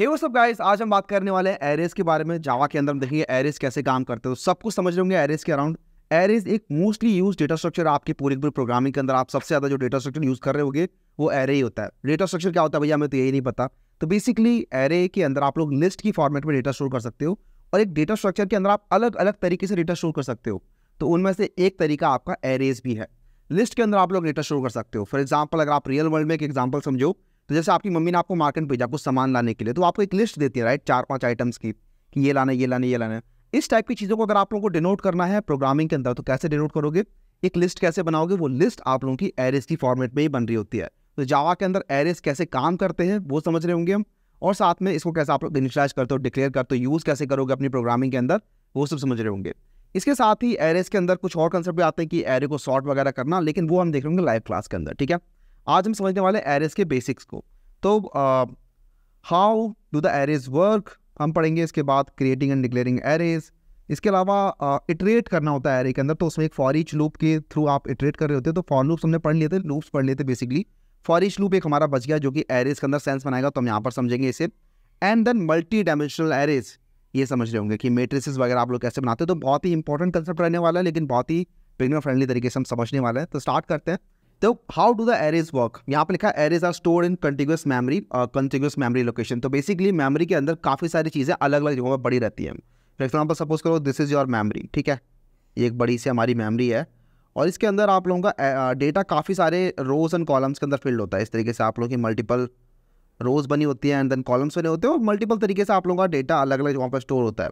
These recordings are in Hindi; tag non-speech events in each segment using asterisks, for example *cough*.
हे वो सब गाइस आज हम बात करने वाले हैं एरेज के बारे में जावा के अंदर हम देखेंगे एरेज कैसे काम करते हो तो सब कुछ समझ लेंगे एरेज के अराउंड एरेज एक मोस्टली यूज डेटा स्ट्रक्चर आपके पूरे पूरे प्रोग्रामिंग के अंदर आप सबसे ज्यादा जो डेटा स्ट्रक्चर यूज कर रहे होगे वो एरे ही होता है डेटा स्ट्रक्चर क्या होता है भैया हमें तो यही नहीं पता तो बेसिकली एरे के अंदर आप लोग लिस्ट की फॉर्मेट में डेटा स्टोर कर सकते हो और एक डेटा स्ट्रक्चर के अंदर आप अलग अलग तरीके से डेटा स्टोर कर सकते हो तो उनमें से एक तरीका आपका एरेज भी है लिस्ट के अंदर आप लोग डेटा स्टोर कर सकते हो फॉर एग्जाम्पल अगर आप रियल वर्ल्ड में एक एग्जाम्पल समझो तो जैसे आपकी मम्मी ने आपको मार्केट भेजा कुछ सामान लाने के लिए तो आपको एक लिस्ट देती है राइट चार पांच आइटम्स की कि ये लाना ये लाना ये लाना इस टाइप की चीज़ों को अगर आप लोगों को डिनोट करना है प्रोग्रामिंग के अंदर तो कैसे डिनोट करोगे एक लिस्ट कैसे बनाओगे वो लिस्ट आप लोगों की एरेस की फॉर्मेट में ही बन रही होती है तो जावा के अंदर एरेस कैसे काम करते हैं वो समझ रहे होंगे हम और साथ में इसको कैसे आप लोग इनिशलाइज करते हो डिक्लेयर करते हो यूज़ कैसे करोगे अपनी प्रोग्रामिंग के अंदर वो सब समझ रहे होंगे इसके साथ ही एरेस के अंदर कुछ और कंसेप्ट भी आते हैं कि एरे को सॉर्ट वगैरह करना लेकिन वो हम देख रहे होंगे लाइव क्लास के अंदर ठीक है आज हम समझने वाले एरेज के बेसिक्स को तो how do the arrays work हम पढ़ेंगे इसके बाद क्रिएटिंग एंड डिक्लेयरिंग एरेज इसके अलावा इटरेट uh, करना होता है एरे के अंदर तो उसमें एक फॉरिच लूप के थ्रू आप इटरेट कर रहे होते हैं तो फॉर लूप्स हमने पढ़ लिए थे लूप्स पढ़ लिए थे बेसिकली फॉरिच लूप एक हमारा बच गया जो कि एरेज के अंदर सेंस बनाएगा तो हम यहाँ पर समझेंगे इसे and then multi dimensional arrays ये समझ रहे होंगे कि मेट्रिसेस वगैरह आप लोग कैसे बनाते हैं तो बहुत ही इंपॉर्टेंट कंसेप्ट रहने वाला है लेकिन बहुत ही बिगनर फ्रेंडली तरीके से हम समझने वाले हैं तो स्टार्ट करते हैं तो how do the arrays work यहाँ पे लिखा है arrays are stored in continuous memory continuous memory location तो बेसिकली मेमरी के अंदर काफ़ी सारी चीज़ें अलग अलग जगहों पर बड़ी रहती है फॉर एग्जाम्पल सपोज करो दिस इज़ योर मेमरी ठीक है ये एक बड़ी सी हमारी मेमरी है और इसके अंदर आप लोगों का डेटा uh, uh, काफ़ी सारे रोज़ एंड कॉलम्स के अंदर फिल्ड होता है इस तरीके से आप लोगों की मल्टीपल रोज़ बनी होती है एंड देन कॉलम्स बने होते हैं और मल्टीपल तरीके से आप लोगों का डेटा अलग अलग जगहों पर स्टोर होता है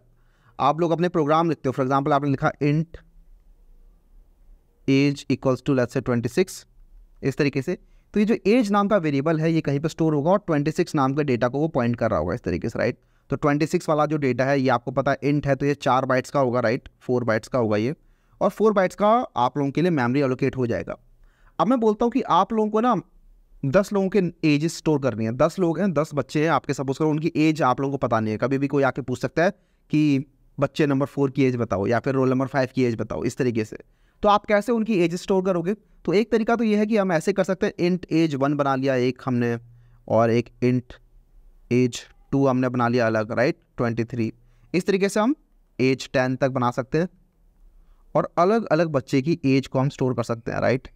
आप लोग अपने प्रोग्राम लिखते हो फॉर एग्जाम्पल आपने लिखा int age equals to let's say twenty six इस तरीके से तो ये जो एज नाम का वेरिएबल है ये कहीं पर स्टोर होगा और 26 नाम के डेटा को वो पॉइंट कर रहा होगा इस तरीके से राइट तो 26 वाला जो डेटा है ये आपको पता है इंट है तो ये चार बाइट्स का होगा राइट फोर बाइट्स का होगा ये और फोर बाइट्स का आप लोगों के लिए मेमरी एलोकेट हो जाएगा अब मैं बोलता हूँ कि आप लोगों को ना दस लोगों के एज स्टोर करनी है दस लोग हैं दस बच्चे हैं आपके सपोज करो उनकी एज आप लोगों को पता नहीं है कभी भी कोई आके पूछ सकता है कि बच्चे नंबर फोर की एज बताओ या फिर रोल नंबर फाइव की एज बताओ इस तरीके से तो आप कैसे उनकी एज स्टोर करोगे तो एक तरीका तो ये है कि हम ऐसे कर सकते हैं इंट एज वन बना लिया एक हमने और एक इंट एज टू हमने बना लिया अलग राइट ट्वेंटी थ्री इस तरीके से हम एज टेन तक बना सकते हैं और अलग अलग बच्चे की एज को हम स्टोर कर सकते हैं राइट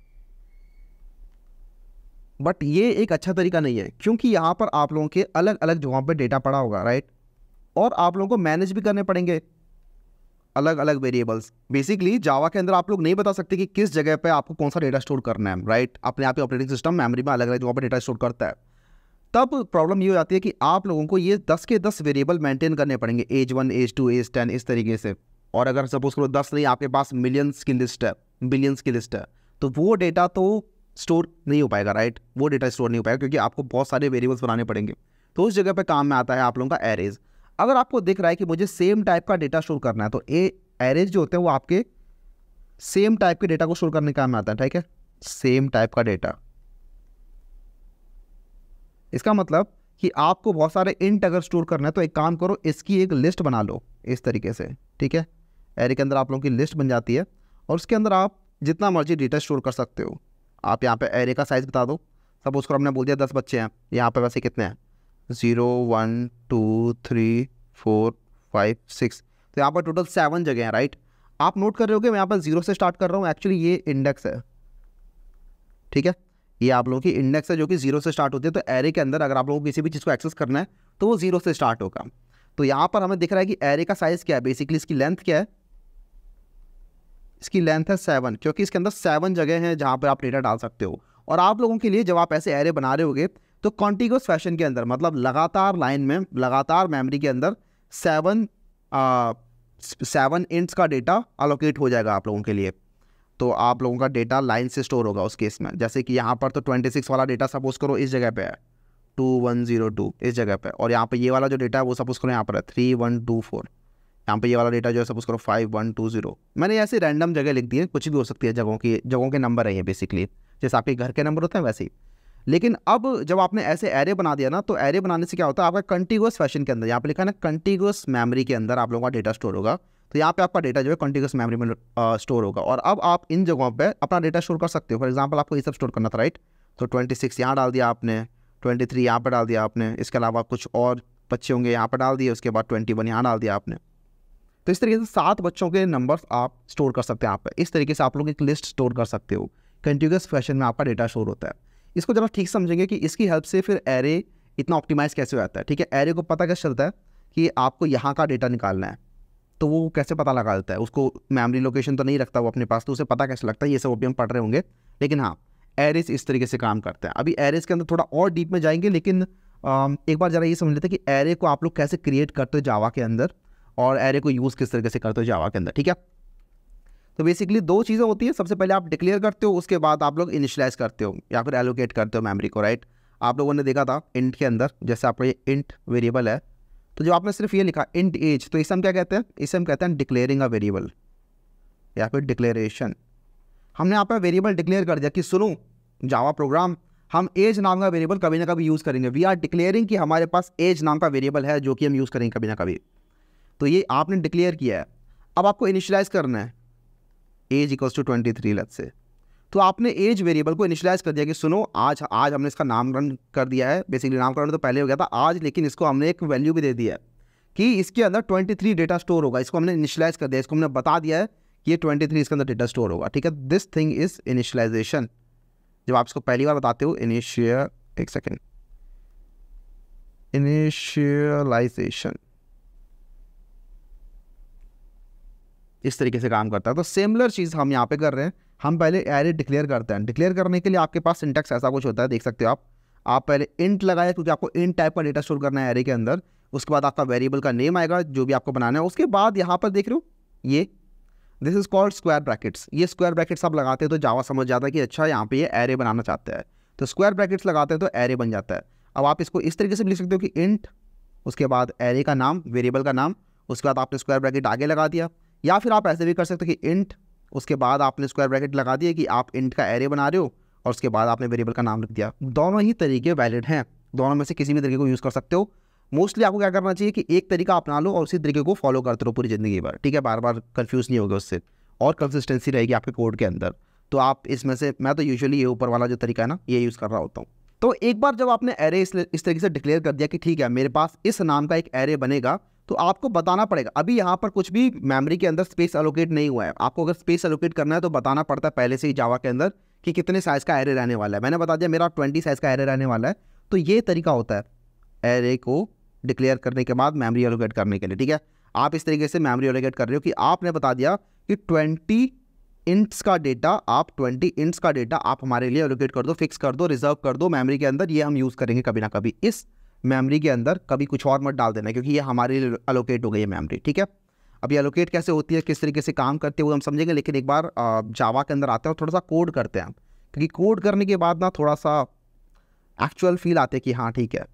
बट ये एक अच्छा तरीका नहीं है क्योंकि यहाँ पर आप लोगों के अलग अलग जगहों पर डेटा पड़ा होगा राइट और आप लोगों को मैनेज भी करने पड़ेंगे अलग अलग वेरिएबल्स बेसिकली जावा के अंदर आप लोग नहीं बता सकते कि किस जगह पे आपको कौन सा डेटा स्टोर करना है राइट अपने आप ही ऑपरेटिंग सिस्टम मेमोरी में अलग अलग जगह पर डेटा स्टोर करता है तब प्रॉब्लम ये हो जाती है कि आप लोगों को ये दस के दस वेरिएबल मेंटेन करने पड़ेंगे age one age two age ten इस तरीके से और अगर सपोज करो दस नहीं आपके पास मिलियंस की लिस्ट है बिलियंस की लिस्ट है तो वो डेटा तो स्टोर नहीं हो पाएगा राइट वो डेटा स्टोर नहीं हो पाएगा क्योंकि आपको बहुत सारे वेरिएबल्स बनाने पड़ेंगे तो उस जगह पर काम में आता है आप लोगों का एरेज अगर आपको दिख रहा है कि मुझे सेम टाइप का डेटा शो करना है तो ए एरेज जो होते हैं वो आपके सेम टाइप के डेटा को शो करने काम आता है ठीक है सेम टाइप का डेटा इसका मतलब कि आपको बहुत सारे इंट अगर स्टोर करना है तो एक काम करो इसकी एक लिस्ट बना लो इस तरीके से ठीक है एरे के अंदर आप लोगों की लिस्ट बन जाती है और उसके अंदर आप जितना मर्जी डेटा स्टोर कर सकते हो आप यहाँ पे एरे का साइज़ बता दो सब उसको हमने बोल दिया दस बच्चे हैं यहाँ पे वैसे कितने हैं zero one two three four five six तो यहाँ पर टोटल सेवन जगह हैं राइट आप नोट कर रहे हो कि मैं यहाँ पर ज़ीरो से स्टार्ट कर रहा हूँ एक्चुअली ये इंडेक्स है ठीक है ये आप लोगों की इंडेक्स है जो कि जीरो से स्टार्ट होती है तो एरे के अंदर अगर आप लोगों को किसी भी चीज़ को एक्सेस करना है तो वो जीरो से स्टार्ट होगा तो यहाँ पर हमें दिख रहा है कि एरे का साइज़ क्या है बेसिकली इसकी लेंथ क्या है इसकी लेंथ है सेवन क्योंकि इसके अंदर सेवन जगह हैं जहाँ पर आप डेटा डाल सकते हो और आप लोगों के लिए जब आप ऐसे एरे बना रहे होगे तो कॉन्टिगस फैशन के अंदर मतलब लगातार लाइन में लगातार मेमोरी के अंदर सेवन सेवन इंट्स का डेटा अलोकेट हो जाएगा आप लोगों के लिए तो आप लोगों का डेटा लाइन से स्टोर होगा उस केस में जैसे कि यहाँ पर तो ट्वेंटी सिक्स वाला डेटा सपोज करो इस जगह पे है टू वन जीरो टू इस जगह पे और यहाँ पे ये वाला जो डेटा है वो सपोज करो यहाँ पर है थ्री वन टू फोर यहाँ पे ये वाला डेटा जो है सपोज करो फाइव वन टू जीरो मैंने ऐसे रैंडम जगह लिख दी है कुछ भी हो सकती है जगहों की जगहों के नंबर है ये बेसिकली जैसे आपके घर के नंबर होते हैं वैसे ही लेकिन अब जब आपने ऐसे एरे बना दिया ना तो एरे बनाने से क्या होता है आपका कंटिगुअस फैशन के अंदर यहाँ पे लिखा है ना कंटिगुअस मेमोरी के अंदर आप लोगों का डेटा स्टोर होगा तो यहाँ पे आपका डेटा जो है कंटिगुअस मेमोरी में स्टोर होगा और अब आप इन जगहों पर अपना डेटा स्टोर कर सकते हो फॉर एग्जाम्पल आपको ये सब स्टोर करना था राइट तो ट्वेंटी सिक्स यहाँ डाल दिया आपने ट्वेंटी थ्री यहाँ पर डाल दिया आपने इसके अलावा कुछ और बच्चे होंगे यहाँ पर डाल दिए उसके बाद ट्वेंटी वन यहाँ डाल दिया आपने तो इस तरीके से सात बच्चों के नंबर्स आप स्टोर कर सकते हैं यहाँ पर इस तरीके से आप लोग एक लिस्ट स्टोर कर सकते हो कंटिगस फैशन में आपका डेटा स्टोर होता है इसको जब आप ठीक समझेंगे कि इसकी हेल्प से फिर एरे इतना ऑप्टिमाइज़ कैसे हो जाता है ठीक है एरे को पता कैसे चलता है कि आपको यहाँ का डेटा निकालना है तो वो कैसे पता लगा देता है उसको मेमोरी लोकेशन तो नहीं रखता वो अपने पास तो उसे पता कैसे लगता है ये सब अभी हम पढ़ रहे होंगे लेकिन हाँ एरेस इस तरीके से काम करते हैं अभी एरेस के अंदर थोड़ा और डीप में जाएंगे लेकिन एक बार ज़रा ये समझ लेते हैं कि एरे को आप लोग कैसे क्रिएट करते हो जावा के अंदर और एरे को यूज़ किस तरीके से करते हो जावा के अंदर ठीक है तो बेसिकली दो चीज़ें होती हैं सबसे पहले आप डिक्लेयर करते हो उसके बाद आप लोग इनिशलाइज करते हो या फिर एलोकेट करते हो मेमोरी को राइट आप लोगों ने देखा था इंट के अंदर जैसे आपका ये इंट वेरिएबल है तो जो आपने सिर्फ ये लिखा इंट एज तो इसे हम क्या कहते हैं इसे हम कहते हैं डिक्लेयरिंग अ वेरिएबल या फिर डिक्लेरेशन हमने यहाँ पर वेरिएबल डिक्लेयर कर दिया कि सुनो जावा प्रोग्राम हम एज नाम का वेरिएबल कभी ना कभी यूज़ करेंगे वी आर डिक्लेयरिंग कि हमारे पास एज नाम का वेरिएबल है जो कि हम यूज़ करेंगे कभी ना कभी तो ये आपने डिक्लेयर किया है अब आपको इनिशलाइज करना है age equals to twenty three let's say तो आपने एज वेरिएबल को इनिशलाइज कर दिया कि सुनो आज आज हमने इसका नामकरण कर दिया है बेसिकली नामकरण तो पहले हो गया था आज लेकिन इसको हमने एक वैल्यू भी दे दिया है कि इसके अंदर 23 डेटा स्टोर होगा इसको हमने इनिशलाइज कर दिया इसको हमने बता दिया है कि ये 23 इसके अंदर डेटा स्टोर होगा ठीक है दिस थिंग इज इनिशलाइजेशन जब आप इसको पहली बार बताते हो इनिशिय एक सेकेंड इनिशियलाइजेशन इस तरीके से काम करता है तो सिमिलर चीज़ हम यहाँ पे कर रहे हैं हम पहले एरे डिक्लेयर करते हैं डिक्लेयर करने के लिए आपके पास सिंटेक्स ऐसा कुछ होता है देख सकते हो आप आप पहले इंट लगाए क्योंकि आपको इंट टाइप का डेटा स्टोर करना है एरे के अंदर उसके बाद आपका वेरिएबल का नेम आएगा जो भी आपको बनाना है उसके बाद यहाँ पर देख रहे हो ये this is called square brackets ये स्क्वायर ब्रैकेट्स आप लगाते हैं तो जावा समझ जाता है कि अच्छा यहाँ पे ये एरे बनाना चाहता है तो स्क्वायर ब्रैकेट्स लगाते हैं तो एरे बन जाता है अब आप इसको इस तरीके से लिख सकते हो कि इंट उसके बाद एरे का नाम वेरिएबल का नाम उसके बाद आपने स्क्वायर ब्रैकेट आगे लगा दिया या फिर आप ऐसे भी कर सकते हो कि इंट उसके बाद आपने स्क्वायर ब्रैकेट लगा दिया कि आप इंट का एरे बना रहे हो और उसके बाद आपने वेरिएबल का नाम लिख दिया दोनों ही तरीके वैलिड हैं दोनों में से किसी भी तरीके को यूज़ कर सकते हो मोस्टली आपको क्या करना चाहिए कि एक तरीका अपना लो और उसी तरीके को फॉलो करते रहो पूरी ज़िंदगी भर ठीक है बार बार कन्फ्यूज़ नहीं होगा उससे और कंसिस्टेंसी रहेगी आपके कोड के अंदर तो आप इसमें से मैं तो यूजुअली ये ऊपर वाला जो तरीका है ना ये यूज़ कर रहा होता हूँ तो एक बार जब आपने एरे इस, इस तरीके से डिक्लेयर कर दिया कि ठीक है मेरे पास इस नाम का एक एरे बनेगा तो आपको बताना पड़ेगा अभी यहाँ पर कुछ भी मेमोरी के अंदर स्पेस एलोकेट नहीं हुआ है आपको अगर स्पेस एलोकेट करना है तो बताना पड़ता है पहले से ही जावा के अंदर कि कितने साइज़ का एरे रहने वाला है मैंने बता दिया मेरा ट्वेंटी साइज़ का एरे रहने वाला है तो ये तरीका होता है एरे को डिक्लेयर करने के बाद मेमरी एलोकेट करने के लिए ठीक है आप इस तरीके से मेमरी एलोकेट कर रहे हो कि आपने बता दिया कि ट्वेंटी इंट्स का डेटा आप ट्वेंटी इंट्स का डेटा आप हमारे लिए एलोकेट कर दो फिक्स कर दो रिजर्व कर दो मेमरी के अंदर ये हम यूज़ करेंगे कभी ना कभी इस मेमोरी के अंदर कभी कुछ और मत डाल देना क्योंकि ये हमारे लिए अलोकेट हो गई है मेमोरी ठीक है अब ये अलोकेट कैसे होती है किस तरीके से काम करती है वो हम समझेंगे लेकिन एक बार जावा के अंदर आते हैं और थोड़ा सा कोड करते हैं क्योंकि कोड करने के बाद ना थोड़ा सा एक्चुअल फील आते हैं कि हाँ ठीक है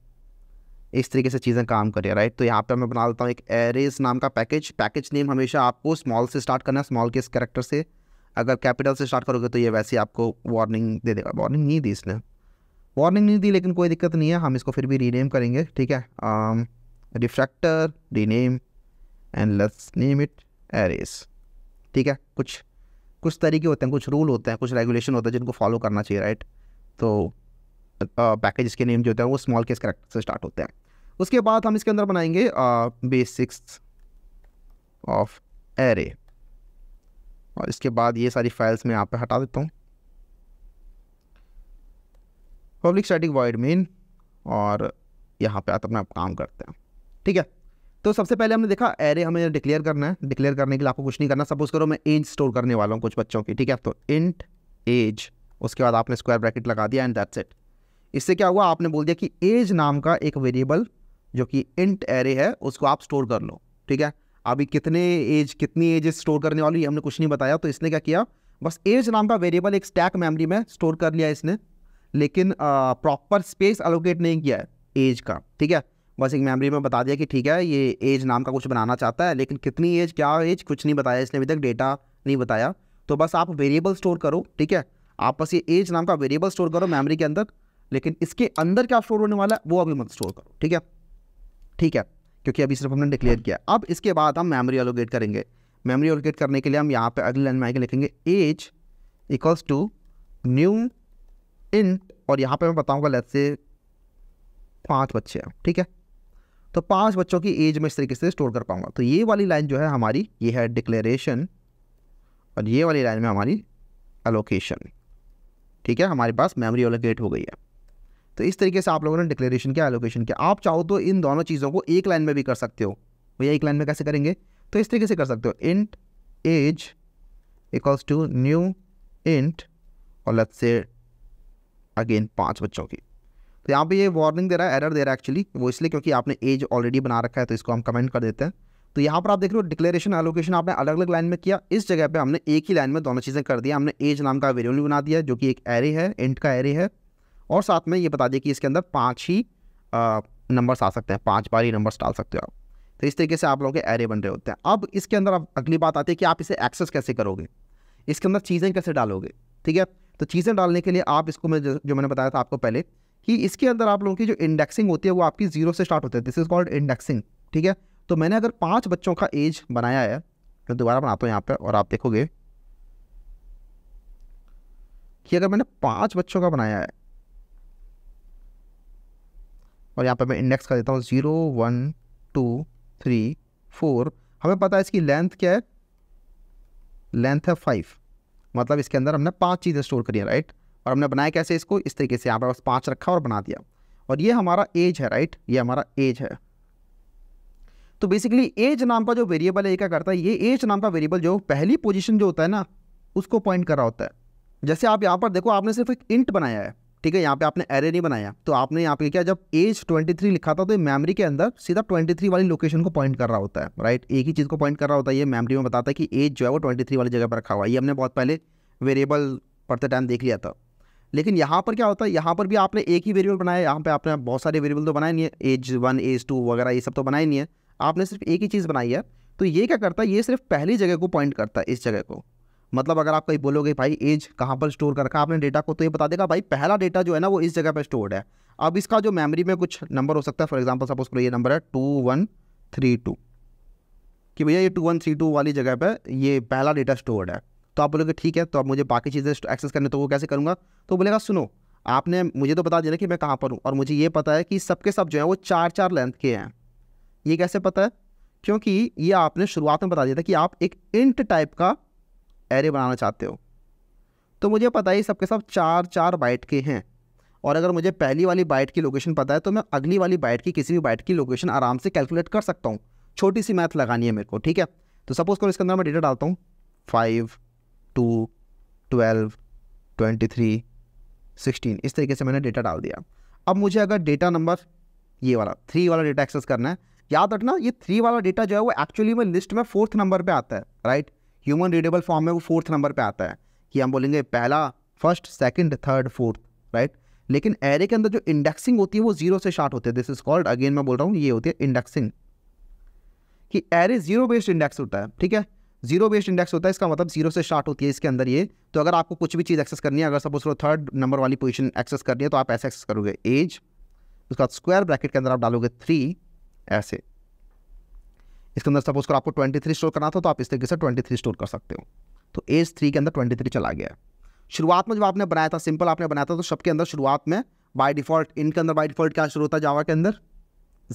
इस तरीके से चीज़ें काम करें राइट तो यहाँ पे मैं बना देता हूँ एक एरेज नाम का पैकेज पैकेज नेम हमेशा आपको स्मॉल से स्टार्ट करना है स्मॉल के इस करेक्टर से अगर कैपिटल से स्टार्ट करोगे तो ये वैसे आपको वार्निंग दे देगा वार्निंग नहीं दी इसने वार्निंग नहीं दी लेकिन कोई दिक्कत नहीं है हम इसको फिर भी रीनेम करेंगे ठीक है refactor rename and let's name it arrays ठीक है कुछ कुछ तरीके होते हैं कुछ रूल होते हैं कुछ रेगुलेशन होते हैं जिनको फॉलो करना चाहिए राइट तो पैकेज के नेम जो होते हैं वो स्मॉल केस करेक्टर से स्टार्ट होते हैं उसके बाद हम इसके अंदर बनाएंगे बेसिक्स ऑफ एरे और इसके बाद ये सारी फाइल्स मैं यहाँ पे हटा देता हूँ पब्लिक स्टैटिक वॉइड मेन और यहाँ पे अपना काम करते हैं ठीक है तो सबसे पहले हमने देखा एरे हमें डिक्लेयर करना है डिक्लेयर करने के लिए आपको कुछ नहीं करना सपोज करो मैं एज स्टोर करने वाला हूँ कुछ बच्चों की ठीक है तो इंट एज उसके बाद आपने स्क्वायर ब्रैकेट लगा दिया एंड दैट्स इट इससे क्या हुआ आपने बोल दिया कि एज नाम का एक वेरिएबल जो कि इंट एरे है उसको आप स्टोर कर लो ठीक है अभी कितने एज कितनी एज स्टोर करने वाली हमने कुछ नहीं बताया तो इसने क्या किया बस एज नाम का वेरिएबल एक स्टैक मेमोरी में स्टोर कर लिया इसने लेकिन प्रॉपर स्पेस अलोकेट नहीं किया है एज का ठीक है बस एक मेमोरी में बता दिया कि ठीक है ये एज नाम का कुछ बनाना चाहता है लेकिन कितनी एज क्या एज कुछ नहीं बताया इसने अभी तक डेटा नहीं बताया तो बस आप वेरिएबल स्टोर करो ठीक है आप बस ये एज नाम का वेरिएबल स्टोर करो मेमोरी के अंदर लेकिन इसके अंदर क्या स्टोर होने वाला है वो अभी मत स्टोर करो ठीक है ठीक है क्योंकि अभी सिर्फ हमने डिक्लेयर किया अब इसके बाद हम मेमोरी एलोकेट करेंगे मेमोरी एलोकेट करने के लिए हम यहाँ पर अगली लाइन में आएंगे लिखेंगे age equals to new int और यहाँ पे मैं बताऊँगा लेट से पाँच बच्चे हैं ठीक है तो पांच बच्चों की एज में इस तरीके से स्टोर कर पाऊँगा तो ये वाली लाइन जो है हमारी ये है डिक्लेरेशन और ये वाली लाइन में हमारी एलोकेशन ठीक है हमारे पास मेमोरी एलोकेट हो गई है तो इस तरीके से आप लोगों ने डिक्लेरेशन किया एलोकेशन किया आप चाहो तो इन दोनों चीज़ों को एक लाइन में भी कर सकते हो भैया एक लाइन में कैसे करेंगे तो इस तरीके से कर सकते हो int age equals to new int और लेट्स से अगेन पाँच बच्चों की तो यहाँ पे ये वार्निंग दे रहा है एरर दे रहा है एक्चुअली वो इसलिए क्योंकि आपने एज ऑलरेडी बना रखा है तो इसको हम कमेंट कर देते हैं तो यहाँ पर आप देख रहे हो डिक्लेरेशन एलोकेशन आपने अलग अलग लाइन में किया इस जगह पे हमने एक ही लाइन में दोनों चीज़ें कर दिया हमने एज नाम का वेरिएबल बना दिया जो कि एक एरे है इंट का एरे है और साथ में ये बता दिया कि इसके अंदर पाँच ही नंबर्स आ सकते हैं पाँच बार ही नंबर्स डाल सकते हो आप तो इस तरीके से आप लोगों के एरे बन रहे होते हैं अब इसके अंदर अगली बात आती है कि आप इसे एक्सेस कैसे करोगे इसके अंदर चीज़ें कैसे डालोगे ठीक है तो चीज़ें डालने के लिए आप इसको मैं जो मैंने बताया था आपको पहले कि इसके अंदर आप लोगों की जो इंडेक्सिंग होती है वो आपकी जीरो से स्टार्ट होती है दिस इज कॉल्ड इंडेक्सिंग ठीक है तो मैंने अगर पाँच बच्चों का एज बनाया है मैं तो दोबारा बनाता हूँ यहाँ पर और आप देखोगे कि अगर मैंने पाँच बच्चों का बनाया है और यहाँ पर मैं इंडेक्स कर देता हूँ zero one two three four हमें पता है इसकी लेंथ क्या है लेंथ है फाइव मतलब इसके अंदर हमने पाँच चीज़ें स्टोर करी है राइट और हमने बनाया कैसे इसको इस तरीके से यहाँ पर बस पाँच रखा और बना दिया और ये हमारा एज है राइट ये हमारा एज है तो बेसिकली एज नाम का जो वेरिएबल है ये क्या करता है ये एज नाम का वेरिएबल जो पहली पोजीशन जो होता है ना उसको पॉइंट कर रहा होता है जैसे आप यहाँ पर देखो आपने सिर्फ एक इंट बनाया है ठीक है यहाँ पे आपने एरे नहीं बनाया तो आपने यहाँ पे क्या जब एज 23 लिखा था तो ये मेमोरी के अंदर सीधा 23 वाली लोकेशन को पॉइंट कर रहा होता है राइट एक ही चीज़ को पॉइंट कर रहा होता है ये मेमोरी में बताता है कि एज जो है वो 23 वाली जगह पर रखा हुआ है ये हमने बहुत पहले वेरिएबल पढ़ते टाइम देख लिया था लेकिन यहाँ पर क्या होता है यहाँ पर भी आपने एक ही वेरिएबल बनाया यहाँ पर आपने बहुत सारे वेरिएबल तो बनाए नहीं है एज वन एज टू वगैरह ये सब तो बनाए नहीं है आपने सिर्फ एक ही चीज़ बनाई है तो ये क्या करता है ये सिर्फ पहली जगह को पॉइंट करता है इस जगह को मतलब अगर आप कहीं बोलोगे भाई एज कहाँ पर स्टोर कर रखा आपने डेटा को तो ये बता देगा भाई पहला डेटा जो है ना वो इस जगह पर स्टोर्ड है अब इसका जो मेमोरी में कुछ नंबर हो सकता है फॉर एग्जाम्पल सपोज करो ये नंबर है टू वन थ्री टू कि भैया ये टू वन थ्री टू वाली जगह पर ये पहला डेटा स्टोर्ड है तो आप बोलोगे ठीक है तो आप मुझे बाकी चीज़ें एक्सेस करने तो वो कैसे करूँगा तो बोलेगा सुनो आपने मुझे तो बता दिया कि मैं कहाँ पर हूँ और मुझे ये पता है कि सबके सब जो है वो चार चार लेंथ के हैं ये कैसे पता है क्योंकि ये आपने शुरुआत में बता दिया था कि आप एक इंट टाइप का एरे बनाना चाहते हो तो मुझे पता ही सबके सब चार चार बाइट के हैं और अगर मुझे पहली वाली बाइट की लोकेशन पता है तो मैं अगली वाली बाइट की किसी भी बाइट की लोकेशन आराम से कैलकुलेट कर सकता हूँ छोटी सी मैथ लगानी है मेरे को ठीक है तो सपोज करो इसके अंदर मैं डेटा डालता हूँ five two twelve twenty three sixteen इस तरीके से मैंने डेटा डाल दिया अब मुझे अगर डेटा नंबर ये वाला थ्री वाला डेटा एक्सेस करना है याद रखना ये थ्री वाला डेटा जो है वो एक्चुअली में लिस्ट में फोर्थ नंबर पे आता है राइट ह्यूमन रीडेबल फॉर्म में वो फोर्थ नंबर पे आता है कि हम बोलेंगे पहला first second third fourth right लेकिन एरे के अंदर जो इंडेक्सिंग होती है वो जीरो से स्टार्ट होती है दिस इज कॉल्ड अगेन मैं बोल रहा हूँ ये होती है इंडेक्सिंग कि एरे जीरो बेस्ड इंडेक्स होता है ठीक है जीरो बेस्ड इंडेक्स होता है इसका मतलब जीरो से स्टार्ट होती है इसके अंदर ये तो अगर आपको कुछ भी चीज़ एक्सेस करनी है अगर सपोज करो थर्ड नंबर वाली पोजिशन एक्सेस करनी है तो आप ऐसे एक्सेस करोगे एज उसके बाद स्क्वायर ब्रैकेट के अंदर आप डालोगे थ्री ऐसे इसके अंदर सपोज कर आपको 23 स्टोर करना था तो आप इस तरीके से 23 स्टोर कर सकते हो तो एज थ्री के अंदर 23 चला गया शुरुआत में जब आपने बनाया था सिंपल आपने बनाया था तो सबके अंदर शुरुआत में बाई डिफॉल्ट के अंदर बाई डिफॉल्ट क्या स्टोर होता है जावा के अंदर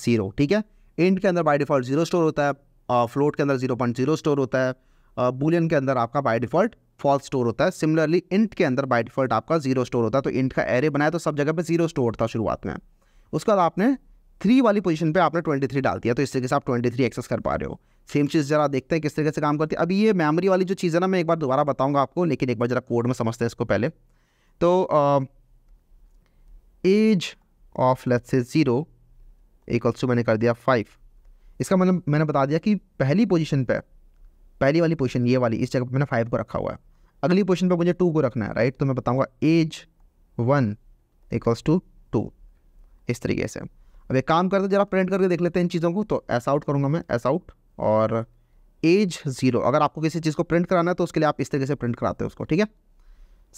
जीरो ठीक है इंट के अंदर बाई डिफॉल्ट जीरो स्टोर होता है फ्लोट के अंदर जीरो पॉइंट जीरो स्टोर होता है बुलियन के अंदर आपका बाई डिफॉल्ट फॉल्स स्टोर होता है सिमिलरली इंट के अंदर बाई डिफॉल्ट आपका जीरो स्टोर होता है तो इंट का एरे बनाया तो सब जगह पे जीरो स्टोर था शुरुआत में उसके बाद आपने थ्री वाली पोजीशन पे आपने ट्वेंटी थ्री डाल दिया तो इस तरीके से आप ट्वेंटी थ्री एक्सेस कर पा रहे हो सेम चीज़ जरा देखते हैं किस तरीके से काम करती है अभी ये मेमोरी वाली जो चीज़ है ना मैं एक बार दोबारा बताऊंगा आपको लेकिन एक बार जरा कोड में समझते हैं इसको पहले तो age of let's say zero एक टू मैंने कर दिया फाइव इसका मतलब मैंने बता दिया कि पहली पोजीशन पे पहली वाली पोजीशन ये वाली इस जगह पर मैंने फाइव को रखा हुआ है अगली पोजीशन पर मुझे टू को रखना है राइट तो मैं बताऊँगा age one equals to two इस तरीके से अब एक काम करते हैं जरा प्रिंट करके देख लेते हैं इन चीज़ों को तो ऐसा आउट करूँगा मैं ऐसा आउट और एज ज़ीरो अगर आपको किसी चीज़ को प्रिंट कराना है तो उसके लिए आप इस तरीके से प्रिंट कराते हैं उसको ठीक है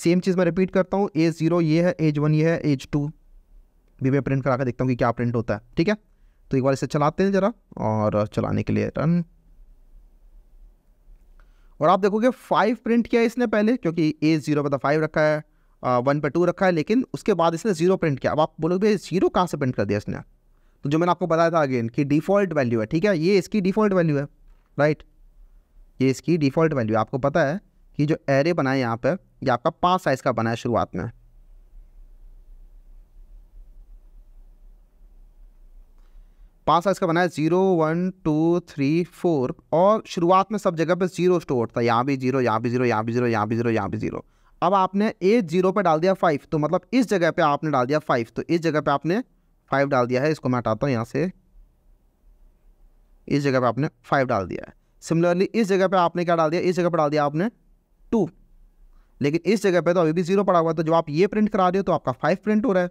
सेम चीज़ मैं रिपीट करता हूँ एज ज़ीरो ये है एज वन ये है एज टू भी मैं प्रिंट करा कर देखता हूँ कि क्या प्रिंट होता है ठीक है तो एक बार इसे चलाते हैं ज़रा और चलाने के लिए रन और आप देखोगे फाइव प्रिंट किया इसने पहले क्योंकि एज ज़ीरो तो फाइव रखा है वन पर टू रखा है लेकिन उसके बाद इसने जीरो प्रिंट किया अब आप बोलोगे भाई जीरो कहाँ से प्रिंट कर दिया इसने तो जो मैंने आपको बताया था अगेन कि डिफ़ॉल्ट वैल्यू है ठीक है ये इसकी डिफ़ॉल्ट वैल्यू है राइट ये इसकी डिफ़ॉल्ट वैल्यू आपको पता है कि जो एरे बना है यहाँ पर यह आपका पाँच साइज़ का बना है शुरुआत में पाँच साइज का बनाया zero one two three four और शुरुआत में सब जगह पे जीरो स्टोर था यहाँ भी जीरो यहाँ भी जीरो यहाँ भी जीरो यहाँ भी जीरो यहाँ भी जीरो अब आपने ए जीरो पे डाल दिया फाइव तो मतलब इस जगह पे आपने डाल दिया फाइव तो इस जगह पे आपने फाइव डाल दिया है इसको मैं हटाता हूँ यहाँ से इस जगह पे आपने फाइव डाल दिया है सिमिलरली इस जगह पे आपने क्या डाल दिया इस जगह पे डाल दिया आपने टू लेकिन इस जगह पे तो अभी भी जीरो पड़ा हुआ है तो जब आप ये प्रिंट करा रहे हो तो आपका फाइव प्रिंट हो रहा है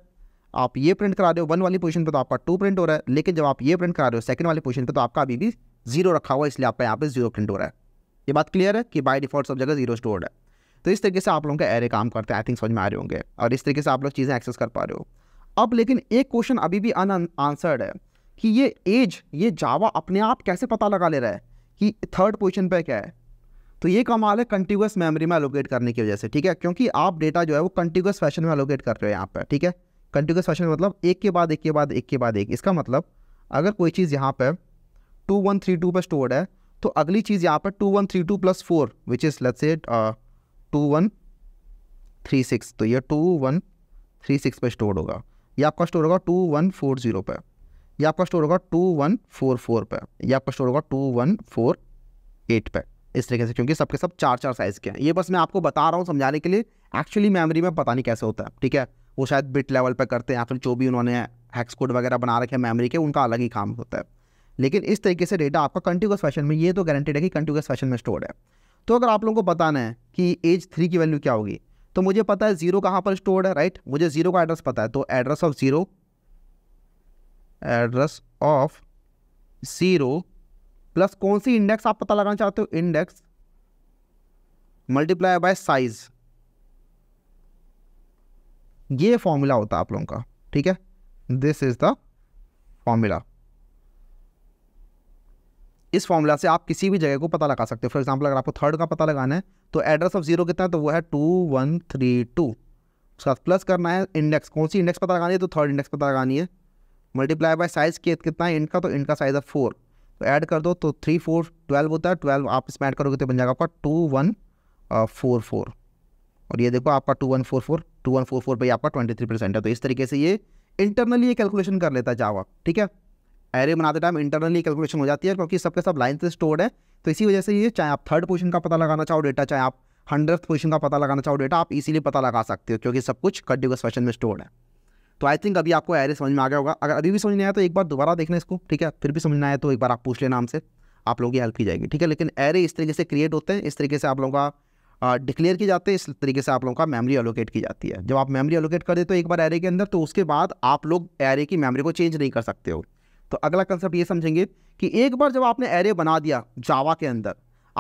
आप ये प्रिंट करा रहे हो वन वाली पोजिशन पर तो आपका टू प्रिंट हो रहा है लेकिन जब आप ये प्रिंट करा रहे हो सेकंड वाली पोजिशन पर तो आपका अभी भी जीरो रखा हुआ है इसलिए आपका यहाँ पे जीरो प्रिंट हो रहा है ये बात क्लियर है कि बाय डिफॉल्ट सब जगह जीरो स्टोर्ड है तो इस तरीके से आप लोगों का एरे काम करते हैं आई थिंक समझ में आ रहे होंगे और इस तरीके से आप लोग चीज़ें एक्सेस कर पा रहे हो अब लेकिन एक क्वेश्चन अभी भी अन आंसर्ड है कि ये एज ये जावा अपने आप कैसे पता लगा ले रहा है कि थर्ड पोजिशन पर क्या है तो ये कमाल है कंटिन्यूस मेमोरी में एलोकेट करने की वजह से ठीक है क्योंकि आप डेटा जो है वो कंटिन्यूस फैशन में एलोकेट कर रहे हो यहाँ पर ठीक है कंटिन्यूस फैशन मतलब एक के बाद एक के बाद एक के बाद एक इसका मतलब अगर कोई चीज़ यहाँ पर टू वन थ्री टू पर स्टोर्ड है तो अगली चीज़ यहाँ पर two one three two plus four which is let say two one three six तो ये टू वन थ्री सिक्स पर स्टोर होगा ये आपका स्टोर होगा टू वन फोर जीरो पर यह आपका स्टोर होगा टू वन फोर फोर पर यह आपका स्टोर होगा टू वन फोर एट पर इस तरीके से क्योंकि सबके सब चार चार साइज़ के हैं ये बस मैं आपको बता रहा हूँ समझाने के लिए एक्चुअली मेमोरी में पता नहीं कैसे होता है ठीक है वो शायद बिट लेवल पर करते हैं या फिर जो भी उन्होंने हैक्स कोड वगैरह बना रखे हैं मेमोरी के उनका अलग ही काम होता है लेकिन इस तरीके से डेटा आपका कंटिन्यूस फैशन में ये तो गारंटेड है कि कंटिन्यूस फैशन में स्टोर है तो अगर आप लोगों को बताना है कि एज थ्री की वैल्यू क्या होगी तो मुझे पता है ज़ीरो कहाँ पर स्टोर्ड है राइट मुझे ज़ीरो का एड्रेस पता है तो address of zero address of zero plus कौन सी इंडेक्स आप पता लगाना चाहते हो इंडेक्स मल्टीप्लाई बाय साइज ये फॉर्मूला होता है आप लोगों का ठीक है दिस इज द फॉर्मूला इस फॉर्मूला से आप किसी भी जगह को पता लगा सकते हो फॉर एग्जाम्पल अगर आपको थर्ड का पता लगाना है तो एड्रेस ऑफ जीरो कितना है तो वो है टू वन थ्री टू उसके बाद प्लस करना है इंडेक्स कौन सी इंडेक्स पता लगानी है तो थर्ड इंडेक्स पता लगानी है मल्टीप्लाई बाय साइज़ के कितना है इंट का तो इंट का साइज़ है फोर तो ऐड कर दो तो थ्री फोर ट्वेल्व होता है ट्वेल्व आप इसमें ऐड करोगे तो बन जाएगा आपका टू वन फोर फोर और ये देखो आपका two one four four two one four four पर आपका ट्वेंटी थ्री परसेंट है तो इस तरीके से ये इंटरनली ये कैलकुलेशन कर लेता है जावा ठीक है एरे बनाते टाइम इंटरनली कैलकुलेशन हो जाती है क्योंकि सबके सब लाइन से स्टोर्ड है तो इसी वजह से ये चाहे आप थर्ड पोजिशन का पता लगाना चाहो डेटा चाहे आप हंड्रेड पोजिशन का पता लगाना चाहो डेटा आप इसीलिए पता लगा सकते हो क्योंकि सब कुछ कंटिन्यूस फैशन में स्टोर है तो आई थिंक अभी आपको एरे समझ में आ गया होगा अगर अभी भी समझ नहीं आया तो एक बार दोबारा देखना इसको ठीक है फिर भी समझ में आया तो एक बार आप पूछ लेना हमसे आप लोगों की हेल्प की जाएगी ठीक है लेकिन एरे इस तरीके से क्रिएट होते हैं इस तरीके से आप लोगों का डिक्लेयर किए जाते हैं इस तरीके से आप लोगों का मेमोरी एलोकेट की जाती है जब आप मेमोरी एलोकेट कर देते हो एक बार एरे के अंदर तो उसके बाद आप लोग एरे की मेमोरी को चेंज नहीं कर सकते हो तो अगला कंसेप्ट ये समझेंगे कि एक बार जब आपने एरे बना दिया जावा के अंदर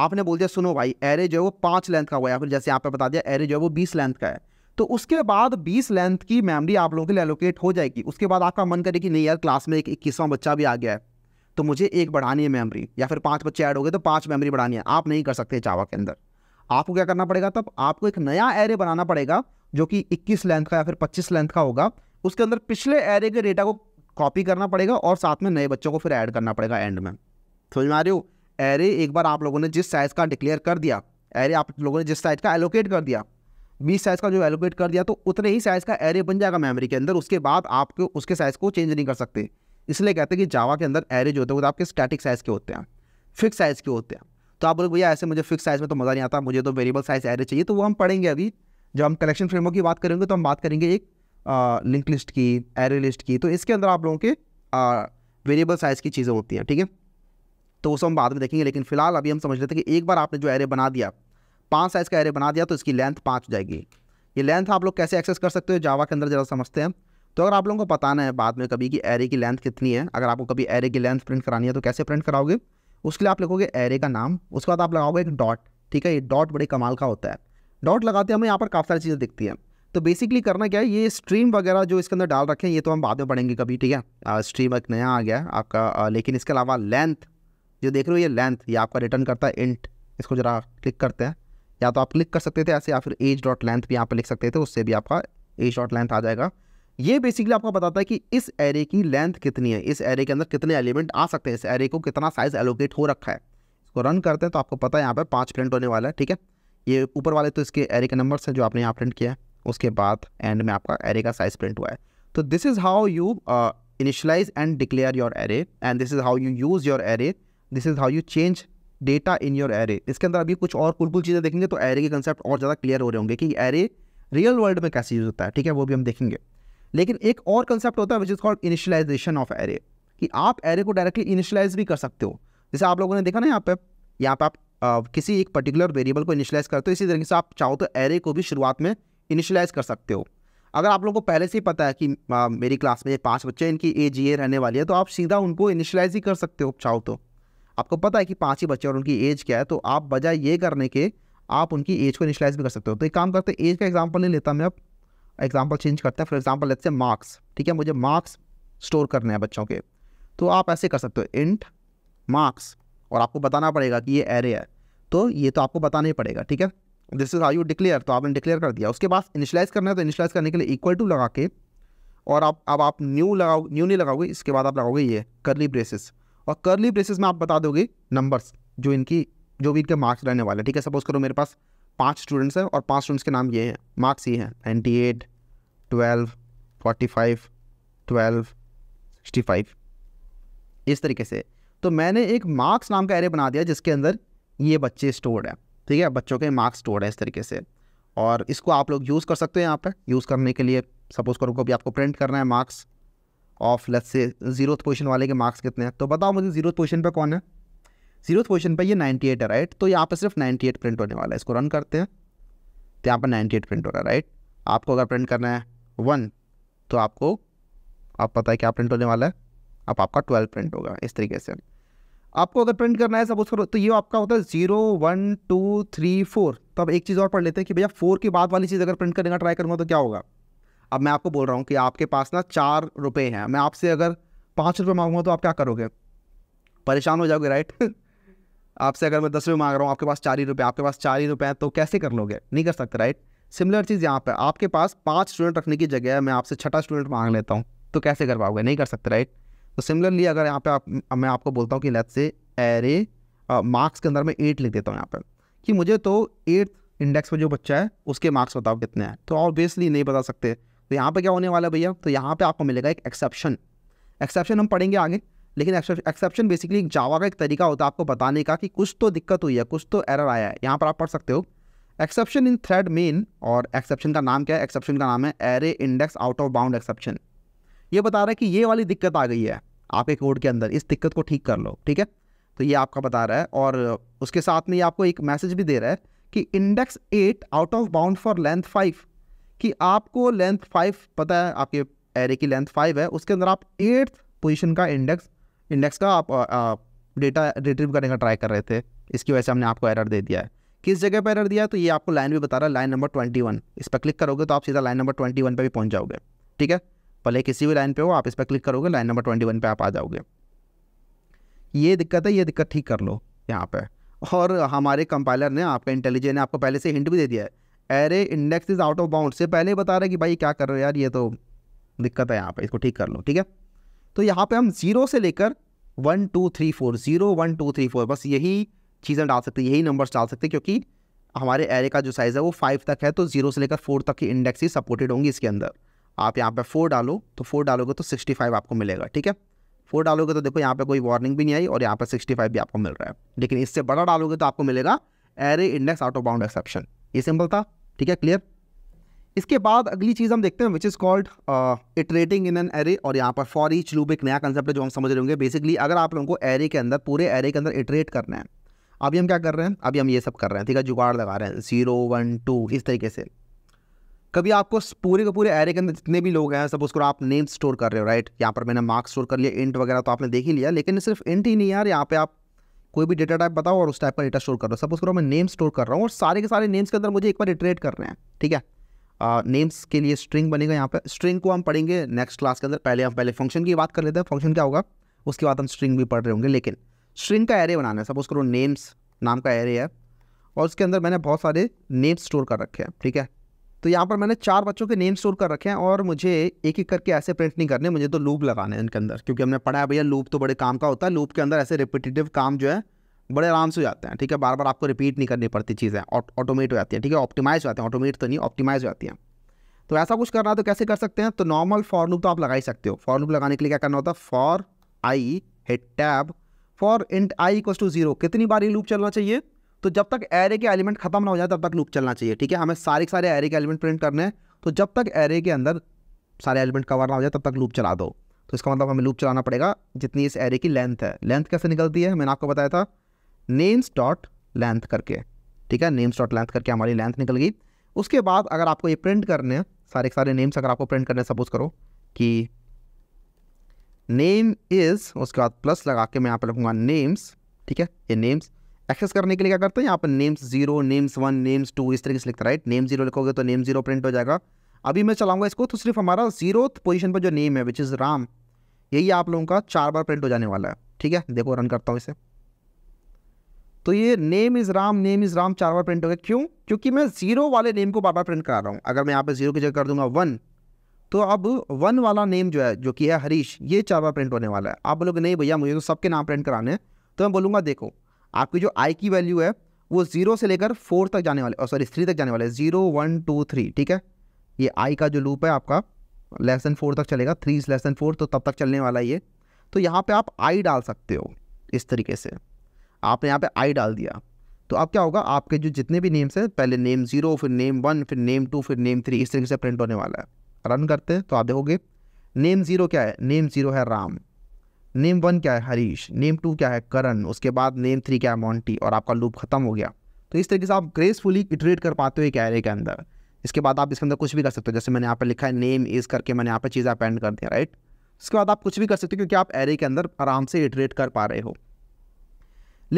आपने बोल दिया सुनो भाई एरे जो है वो पाँच लेंथ का हुआ या फिर जैसे यहाँ पे बता दिया एरे जो है वो बीस लेंथ का है तो उसके बाद बीस लेंथ की मेमोरी आप लोगों के लिए एलोकेट हो जाएगी उसके बाद आपका मन करे कि नहीं यार क्लास में एक इक्कीसवां बच्चा भी आ गया है तो मुझे एक बढ़ानी है मेमोरी या फिर पाँच बच्चे ऐड हो गए तो पाँच मेमोरी बढ़ानी है आप नहीं कर सकते जावा के अंदर आपको क्या करना पड़ेगा तब आपको एक नया एरे बनाना पड़ेगा जो कि 21 लेंथ का या फिर 25 लेंथ का होगा उसके अंदर पिछले एरे के डेटा को कॉपी करना पड़ेगा और साथ में नए बच्चों को फिर ऐड करना पड़ेगा एंड में समझ में आ रहे हो एरे एक बार आप लोगों ने जिस साइज़ का डिक्लेयर कर दिया एरे आप लोगों ने जिस साइज़ का एलोकेट कर दिया बीस साइज़ का जो एलोकेट कर दिया तो उतने ही साइज़ का एरे बन जाएगा मेमोरी के अंदर उसके बाद आप उसके साइज़ को चेंज नहीं कर सकते इसलिए कहते हैं कि जावा के अंदर एरे जो होते हैं वो तो आपके स्टैटिक साइज़ के होते हैं फिक्स साइज़ के होते हैं तो आप बोले भैया ऐसे मुझे फिक्स साइज़ में तो मज़ा नहीं आता मुझे तो वेरिएबल साइज़ एरे चाहिए तो वो हम पढ़ेंगे अभी जब हम कलेक्शन फ्रेमों की बात करेंगे तो हम बात करेंगे एक लिंक लिस्ट की एरे लिस्ट की तो इसके अंदर आप लोगों के वेरिएबल साइज़ की चीज़ें होती हैं ठीक है तो वो सब हम बाद में देखेंगे लेकिन फिलहाल अभी हम समझ लेते हैं कि एक बार आपने जो एरे बना दिया पाँच साइज़ का एरे बना दिया तो इसकी लेंथ पाँच हो जाएगी ये लेंथ आप लोग कैसे एक्सेस कर सकते हो जावा के अंदर ज़रा समझते हैं तो अगर आप लोगों को बताना है बाद में कभी कि एरे की लेंथ कितनी है अगर आपको कभी एरे की लेंथ प्रिंट करानी है तो कैसे प्रिंट कराओगे उसके लिए आप लिखोगे एरे का नाम उसके बाद आप लगाओगे एक डॉट ठीक है ये डॉट बड़े कमाल का होता है डॉट लगाते हमें यहाँ पर काफ़ी सारी चीज़ें दिखती हैं तो बेसिकली करना क्या है ये स्ट्रीम वगैरह जो इसके अंदर डाल रखे हैं ये तो हम बाद में पढ़ेंगे कभी ठीक है स्ट्रीम एक नया आ गया आपका आ, लेकिन इसके अलावा लेंथ जो देख रहे हो ये लेंथ ये आपका रिटर्न करता है इंट इसको ज़रा क्लिक करते हैं या तो आप क्लिक कर सकते थे ऐसे या फिर एज डॉट लेंथ भी यहाँ पर लिख सकते थे उससे भी आपका एज डॉट लेंथ आ जाएगा ये बेसिकली आपको बताता है कि इस एरे की लेंथ कितनी है इस एरे के अंदर कितने एलिमेंट आ सकते हैं इस एरे को कितना साइज़ एलोकेट हो रखा है इसको रन करते हैं तो आपको पता है यहाँ पर पाँच प्रिंट होने वाला है ठीक है ये ऊपर वाले तो इसके एरे के नंबर्स हैं जो आपने यहाँ प्रिंट किया है उसके बाद एंड में आपका एरे का साइज प्रिंट हुआ है तो this is how you initialize and declare your array and this is how you use your array this is how you change data in your array इसके अंदर अभी कुछ और कुल कुल चीज़ें देखेंगे तो एरे के कंसेप्ट और ज़्यादा क्लियर हो रहे होंगे कि एरे रियल वर्ल्ड में कैसे यूज़ होता है ठीक है वो भी हम देखेंगे लेकिन एक और कंसेप्ट होता है which is called initialization of array कि आप एरे को डायरेक्टली इनिशलाइज भी कर सकते हो जैसे आप लोगों ने देखा ना यहाँ पे यहाँ पे आप आ, uh, किसी एक पर्टिकुलर वेरिएबल को इनिशलाइज करते हो इसी तरीके से आप चाहो तो एरे को भी शुरुआत में इनिशलाइज कर सकते हो अगर आप लोगों को पहले से ही पता है कि आ, मेरी क्लास में ये पाँच बच्चे इनकी एज ये रहने वाली है तो आप सीधा उनको इनिशलाइज ही कर सकते हो चाहो तो आपको पता है कि पाँच ही बच्चे और उनकी एज क्या है तो आप बजाय ये करने के आप उनकी एज को इनिशलाइज भी कर सकते हो तो एक काम करते हैं एज का एग्जाम्पल नहीं लेता मैं अब एग्जाम्पल चेंज करते हैं फॉर एग्जाम्पल लेते हैं मार्क्स ठीक है मुझे मार्क्स स्टोर करने हैं बच्चों के तो आप ऐसे कर सकते हो इंट मार्क्स और आपको बताना पड़ेगा कि ये एरे है तो ये तो आपको बताना ही पड़ेगा ठीक है this is are you declare तो आपने डिक्लेयर कर दिया उसके बाद इनिशलाइज करना है तो इनिशलाइज करने के लिए इक्वल टू लगा के और आप अब आप न्यू लगाओ न्यू नहीं लगाओगे इसके बाद आप लगाओगे ये करली ब्रेसेस और करली ब्रेसेस में आप बता दोगे नंबर्स जो इनकी जो भी इनके मार्क्स रहने वाले हैं ठीक है सपोज करो मेरे पास पाँच स्टूडेंट्स हैं और पाँच स्टूडेंट्स के नाम ये हैं मार्क्स ये हैं ninety eight twelve forty five twelve sixty five इस तरीके से तो मैंने एक मार्क्स नाम का एरे बना दिया जिसके अंदर ये बच्चे स्टोर्ड हैं ठीक है बच्चों के मार्क्स स्टोर है इस तरीके से और इसको आप लोग यूज़ कर सकते हैं यहाँ पर यूज़ करने के लिए सपोज करो कभी आपको प्रिंट करना है marks of let's say zeroth position वाले के मार्क्स कितने हैं तो बताओ मुझे जीरोथ पोजिशन पर कौन है जीरोथ पोजिशन पर ये 98 है राइट तो यहाँ पर सिर्फ 98 प्रिंट होने वाला है इसको रन करते हैं तो यहाँ पर 98 प्रिंट हो रहा है राइट आपको अगर प्रिंट करना है वन तो आपको आप पता है क्या प्रिंट होने वाला है अब आपका ट्वेल्व प्रिंट होगा इस तरीके से आपको अगर प्रिंट करना है सपोज करो तो ये आपका होता है zero one two three four तो अब एक चीज़ और पढ़ लेते हैं कि भैया फोर के बाद वाली चीज़ अगर प्रिंट करने का ट्राई करूँगा तो क्या होगा अब मैं आपको बोल रहा हूँ कि आपके पास ना चार रुपये हैं मैं आपसे अगर पाँच रुपये मांगूंगा तो आप क्या करोगे परेशान हो जाओगे राइट *laughs* आपसे अगर मैं दस रुपये मांग रहा हूँ आपके पास चार ही रुपये आपके पास चार ही रुपये हैं तो कैसे कर लोगे नहीं कर सकते राइट सिमिलर चीज़ यहाँ पर आपके पास पाँच स्टूडेंट रखने की जगह है मैं आपसे छठा स्टूडेंट मांग लेता हूँ तो कैसे कर पाओगे नहीं कर सकते राइट तो सिमिलरली अगर यहाँ पे आप मैं आपको बोलता हूँ कि लेट्स से एरे मार्क्स के अंदर मैं एट लिख देता हूँ यहाँ पर कि मुझे तो एट्थ इंडेक्स पर जो बच्चा है उसके मार्क्स बताओ कितने हैं तो ऑब्वियसली नहीं बता सकते तो यहाँ पर क्या होने वाला है भैया तो यहाँ पर आपको मिलेगा एक एक्सेप्शन एक्सेप्शन हम पढ़ेंगे आगे लेकिन एक्सेप्शन बेसिकली एक जावा का एक तरीका होता है आपको बताने का कि कुछ तो दिक्कत हुई है कुछ तो एरर आया है यहाँ पर आप पढ़ सकते हो एक्सेप्शन इन थ्रेड मेन और एक्सेप्शन का नाम क्या है एक्सेप्शन का नाम है array index out of bound exception ये बता रहा है कि ये वाली दिक्कत आ गई है आपके कोड के अंदर इस दिक्कत को ठीक कर लो ठीक है तो ये आपका बता रहा है और उसके साथ में ये आपको एक मैसेज भी दे रहा है कि index eight out of bound for length five कि आपको लेंथ फाइव पता है आपके एरे की लेंथ फाइव है उसके अंदर आप एट्थ पोजिशन का इंडेक्स इंडेक्स का आप डेटा रिट्रीव करने का ट्राई कर रहे थे इसकी वजह से हमने आपको एरर दे दिया है किस जगह पर एरर दिया तो ये आपको लाइन भी बता रहा है लाइन नंबर ट्वेंटी वन इस पर क्लिक करोगे तो आप सीधा लाइन नंबर ट्वेंटी वन पर भी पहुंच जाओगे ठीक है भले किसी भी लाइन पे हो आप इस पर क्लिक करोगे लाइन नंबर ट्वेंटी वन पर आप आ जाओगे ये दिक्कत है ये दिक्कत ठीक कर लो यहाँ पर और हमारे कंपाइलर ने आपका इंटेलिजेंट ने आपको पहले से हिंट भी दे दिया है array index is out of bound से पहले बता रहे कि भाई क्या कर रहे हो यार ये तो दिक्कत है यहाँ पर इसको ठीक कर लो ठीक है तो यहाँ पे हम जीरो से लेकर one two three four zero one two three four बस यही चीज़ें डाल सकते हैं यही नंबर्स डाल सकते हैं क्योंकि हमारे एरे का जो साइज़ है वो फाइव तक है तो जीरो से लेकर फोर तक की इंडेक्स ही सपोर्टेड होंगी इसके अंदर आप यहाँ पे फोर डालो तो फोर डालोगे तो सिक्सटी फाइव आपको मिलेगा ठीक है फोर डालोगे तो देखो यहाँ पे कोई वार्निंग भी नहीं आई और यहाँ पे सिक्सटी फाइव भी आपको मिल रहा है लेकिन इससे बड़ा डालोगे तो आपको मिलेगा array index out of bound exception ये सिंपल था ठीक है क्लियर इसके बाद अगली चीज़ हम देखते हैं which is called iterating in an array और यहाँ पर फॉर ईच लूप एक नया कंसेप्ट है जो हम समझ रहे होंगे बेसिकली अगर आप लोगों को एरे के अंदर पूरे एरे के अंदर इटरेट करना है अभी हम क्या कर रहे हैं अभी हम ये सब कर रहे हैं ठीक है जुगाड़ लगा रहे हैं जीरो वन टू इस तरीके से कभी आपको पूरे के पूरे एरे के अंदर जितने भी लोग हैं सब उसको आप नेम स्टोर कर रहे हो राइट यहाँ पर मैंने मार्क्स स्टोर कर लिया इंट वगैरह तो आपने देख ही लिया लेकिन सिर्फ इंट ही नहीं यार यहाँ पे आप कोई भी डेटा टाइप बताओ और उस टाइप का डेटा स्टोर कर रहे हो सब करो मैं नेम स्टोर कर रहा हूँ और सारे के सारे नेम्स के अंदर मुझे एक बार इटरेट कर रहे हैं ठीक है नेम्स के लिए स्ट्रिंग बनेगा यहाँ पर स्ट्रिंग को हम पढ़ेंगे नेक्स्ट क्लास के अंदर पहले हम पहले फंक्शन की बात कर लेते हैं फंक्शन क्या होगा उसके बाद हम स्ट्रिंग भी पढ़ रहे होंगे लेकिन स्ट्रिंग का एरे बनाना है सपोज करो नेम्स नाम का एरे है और उसके अंदर मैंने बहुत सारे नेम्स स्टोर कर रखे हैं ठीक है तो यहाँ पर मैंने चार बच्चों के नेम स्टोर कर रखे हैं और मुझे एक एक करके ऐसे प्रिंट नहीं करने मुझे तो लूप लगाने इनके अंदर क्योंकि हमने पढ़ा है भैया लूप तो बड़े काम का होता है लूप के अंदर ऐसे रिपीटेटिव काम जो है बड़े आराम से हो जाते हैं ठीक है बार बार आपको रिपीट नहीं करनी पड़ती चीज़ें ऑटोमेट हो जाती हैं ठीक है ऑप्टिमाइज हो जाते हैं ऑटोमेट तो नहीं ऑप्टिमाइज हो जाती हैं तो ऐसा कुछ करना तो कैसे कर सकते हैं तो नॉर्मल फॉर लूप तो आप लगा ही सकते हो फॉर लूप लगाने के लिए क्या करना होता है for I hit tab for int I equal to zero कितनी बार ये लूप चलना चाहिए तो जब तक एरे के एलिमेंट खत्म ना हो जाए तब तक लूप चलना चाहिए ठीक है हमें सारे सारे एरे के एलिमेंट प्रिंट करने हैं तो जब तक एरे के अंदर सारे एलिमेंट कवर ना हो जाए तब तक लूप चला दो तो इसका मतलब हमें लूप चलाना पड़ेगा जितनी इस एरे की लेंथ है लेंथ कैसे निकलती है मैंने आपको बताया था नेम्स डॉट लेंथ करके ठीक है नेम्स डॉट लेंथ करके हमारी लेंथ निकल गई उसके बाद अगर आपको ये प्रिंट करने हैं सारे सारे नेम्स अगर आपको प्रिंट करने सपोज करो कि नेम इज़ उसके बाद प्लस लगा के मैं यहाँ पर लिखूँगा नेम्स ठीक है ये नेम्स एक्सेस करने के लिए क्या करते हैं यहाँ पर names zero names one names two इस तरीके से लिखते राइट नेम जीरो लिखोगे तो नेम जीरो प्रिंट हो जाएगा अभी मैं चलाऊंगा इसको तो सिर्फ हमारा जीरो पोजिशन पर जो नेम है विच इज़ राम यही आप लोगों का चार बार प्रिंट हो जाने वाला है ठीक है देखो रन करता हूँ इसे तो ये name is Ram name is Ram चार बार प्रिंट हो गया क्यों क्योंकि मैं जीरो वाले नेम को बार बार प्रिंट करा रहा हूँ अगर मैं यहाँ पे जीरो की जगह कर दूंगा वन तो अब वन वाला नेम जो है जो कि है हरीश ये चार बार प्रिंट होने वाला है आप लोग नहीं भैया मुझे तो सबके नाम प्रिंट कराने हैं तो मैं बोलूँगा देखो आपकी जो आई की वैल्यू है वो जीरो से लेकर फोर तक जाने वाले सॉरी थ्री तक जाने वाले जीरो वन टू थ्री ठीक है ये आई का जो लूप है आपका लेस देन फोर तक चलेगा three is less than four तो तब तक चलने वाला ये तो यहाँ पे आप आई डाल सकते हो इस तरीके से आपने यहाँ पे आई डाल दिया तो अब क्या होगा आपके जो जितने भी नेम्स हैं पहले नेम जीरो फिर नेम वन फिर नेम टू फिर नेम थ्री इस तरीके से प्रिंट होने वाला है रन करते हैं तो आप देखोगे नेम ज़ीरो क्या है नेम ज़ीरो है राम नेम वन क्या है हरीश नेम टू क्या है करण उसके बाद नेम थ्री क्या है मॉन्टी और आपका लूप खत्म हो गया तो इस तरीके से आप ग्रेसफुली इटरेट कर पाते हो एक एरे के अंदर इसके बाद आप इसके अंदर कुछ भी कर सकते हो जैसे मैंने यहाँ पर लिखा है नेम इज़ करके मैंने यहाँ पर चीज़ अपेंड कर दिया राइट उसके बाद आप कुछ भी कर सकते हो क्योंकि आप एरे के अंदर आराम से इटरेट कर पा रहे हो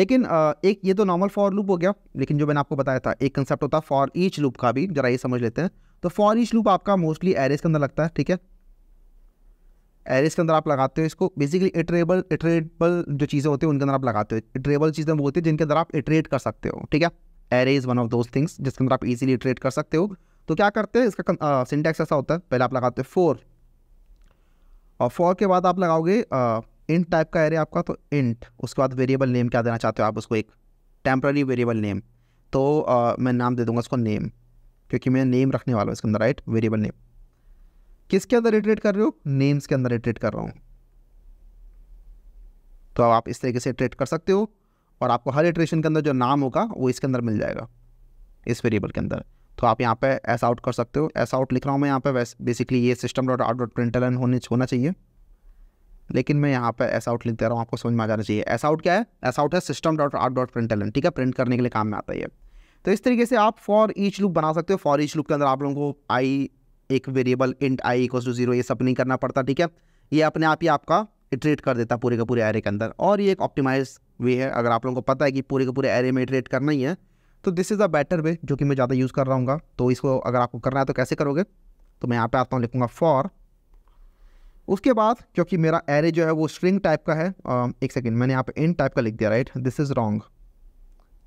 लेकिन एक ये तो नॉर्मल फॉर लूप हो गया लेकिन जो मैंने आपको बताया था एक कंसेप्ट होता है फॉर ईच लूप का भी जरा ये समझ लेते हैं तो फॉर ईच लूप आपका मोस्टली एरेज के अंदर लगता है ठीक है एरेज के अंदर आप लगाते हो इसको बेसिकली इटरेबल इटरेबल जो चीज़ें होती हैं उनके अंदर आप लगाते हो इटरेबल चीज़ें वो होती है जिनके अंदर आप इटरेट कर सकते हो ठीक है array is one of those things जिसके अंदर आप इजीली इटरेट कर सकते हो तो क्या करते हैं इसका सिंटेक्स ऐसा होता है पहले आप लगाते हो फोर और फोर के बाद आप लगाओगे इंट टाइप का एरे आपका तो इंट उसके बाद वेरिएबल नेम क्या देना चाहते हो आप उसको एक टेम्प्ररी वेरिएबल नेम तो मैं नाम दे दूंगा उसको नेम क्योंकि मैं नेम रखने वाला हूँ इसके अंदर राइट वेरिएबल नेम किसके अंदर इटरेट कर रहे हो नेम्स के अंदर इटरेट कर रहा हूँ तो अब आप इस तरीके से इटरेट कर सकते हो और आपको हर इटरेशन के अंदर जो नाम होगा वो इसके अंदर मिल जाएगा इस वेरिएबल के अंदर तो आप यहाँ पे एस आउट कर सकते हो एस आउट लिख रहा हूँ मैं यहाँ पे बेसिकली ये system dot out dot n होने होना चाहिए लेकिन मैं यहाँ पे एस आउट लिख दे रहा हूँ आपको समझ में आ जाना चाहिए एस आउट क्या है एस आउट है system dot out dot n ठीक है प्रिंट करने के लिए काम में आता है ये तो इस तरीके से आप फॉर ईच लुक बना सकते हो फॉर ईच लुक के अंदर आप लोगों को आई एक variable int I equal to zero ये सब नहीं करना पड़ता ठीक है ये अपने आप ही आपका इटरेट कर देता पूरे के पूरे एरे के अंदर और ये एक ऑप्टिमाइज वे है अगर आप लोगों को पता है कि पूरे के पूरे एरे में इटरेट करना ही है तो this is a better way जो कि मैं ज़्यादा यूज़ कर रहा हूँ तो इसको अगर आपको करना है तो कैसे करोगे तो मैं यहाँ पर आता हूँ लिखूँगा फॉर उसके बाद क्योंकि मेरा एरे जो है वो स्ट्रिंग टाइप का है एक सेकेंड मैंने यहाँ पर इन टाइप का लिख दिया right this is wrong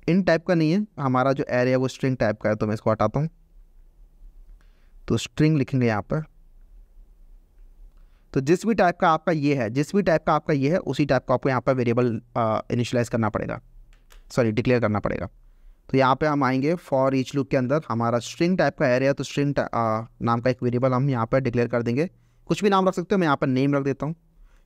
in type का नहीं है हमारा जो एरे है वो स्ट्रिंग टाइप का है तो मैं इसको हटाता हूँ तो स्ट्रिंग लिखेंगे यहाँ पर तो जिस भी टाइप का आपका ये है जिस भी टाइप का आपका ये है उसी टाइप का आपको यहाँ पर वेरिएबल इनिशलाइज करना पड़ेगा सॉरी डिक्लेयर करना पड़ेगा तो यहाँ पे हम आएंगे फॉर ईच लुक के अंदर हमारा स्ट्रिंग टाइप का एरिया तो स्ट्रिंग नाम का एक वेरिएबल हम यहाँ पर डिक्लेयर कर देंगे कुछ भी नाम रख सकते हो मैं यहाँ पर नेम रख देता हूँ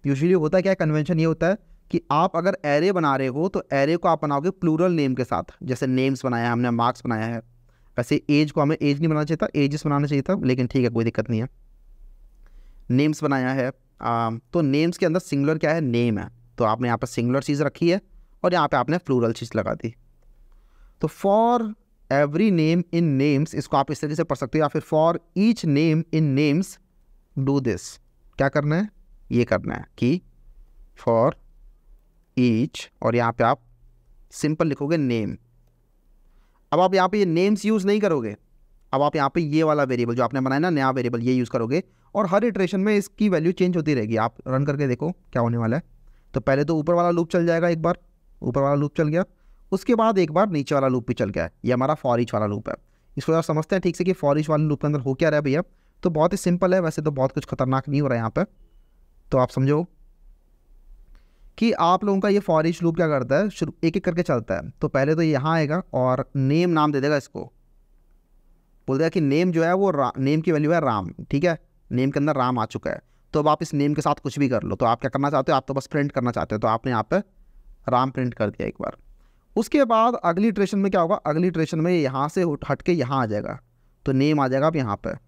यूजली होता है क्या कन्वेंशन ये होता है कि आप अगर एरे बना रहे हो तो एरे को आप बनाओगे प्लूरल नेम के साथ जैसे नेम्स बनाया है हमने मार्क्स बनाया है वैसे एज को हमें एज नहीं बनाना चाहिए था एजिस बनाना चाहिए था लेकिन ठीक है कोई दिक्कत नहीं है नेम्स बनाया है आ, तो नेम्स के अंदर सिंगुलर क्या है नेम है तो आपने यहाँ पर सिंगुलर चीज़ रखी है और यहाँ पे आपने फ्लूरल चीज़ लगा दी तो for every name in names इसको आप इस तरीके से पढ़ सकते हो या फिर for each name in names do this क्या करना है ये करना है कि फॉर ईच और यहाँ पे आप सिंपल लिखोगे नेम अब आप यहाँ पे ये नेम्स यूज़ नहीं करोगे अब आप यहाँ पे ये वाला वेरिएबल जो आपने बनाया ना नया वेरिएबल ये यूज़ करोगे और हर इटरेशन में इसकी वैल्यू चेंज होती रहेगी आप रन करके देखो क्या होने वाला है तो पहले तो ऊपर वाला लूप चल जाएगा एक बार ऊपर वाला लूप चल गया उसके बाद एक बार नीचे वाला लूप भी चल गया ये हमारा फॉरिच वाला लूप है इसको आप समझते हैं ठीक से कि फॉरिच वाले लूप के अंदर हो क्या रहा है भैया तो बहुत ही सिंपल है वैसे तो बहुत कुछ खतरनाक नहीं हो रहा है यहाँ पर तो आप समझो कि आप लोगों का ये फॉरिश लूप क्या करता है शुरू एक एक करके चलता है तो पहले तो यहाँ आएगा और नेम नाम दे देगा इसको बोल देगा कि नेम जो है वो नेम की वैल्यू है राम ठीक है नेम के अंदर राम आ चुका है तो अब आप इस नेम के साथ कुछ भी कर लो तो आप क्या करना चाहते हो आप तो बस प्रिंट करना चाहते हो तो आपने यहाँ पर राम प्रिंट कर दिया एक बार उसके बाद अगली ट्रेशन में क्या होगा अगली ट्रेशन में यहाँ से हट के यहाँ आ जाएगा तो नेम आ जाएगा आप यहाँ पर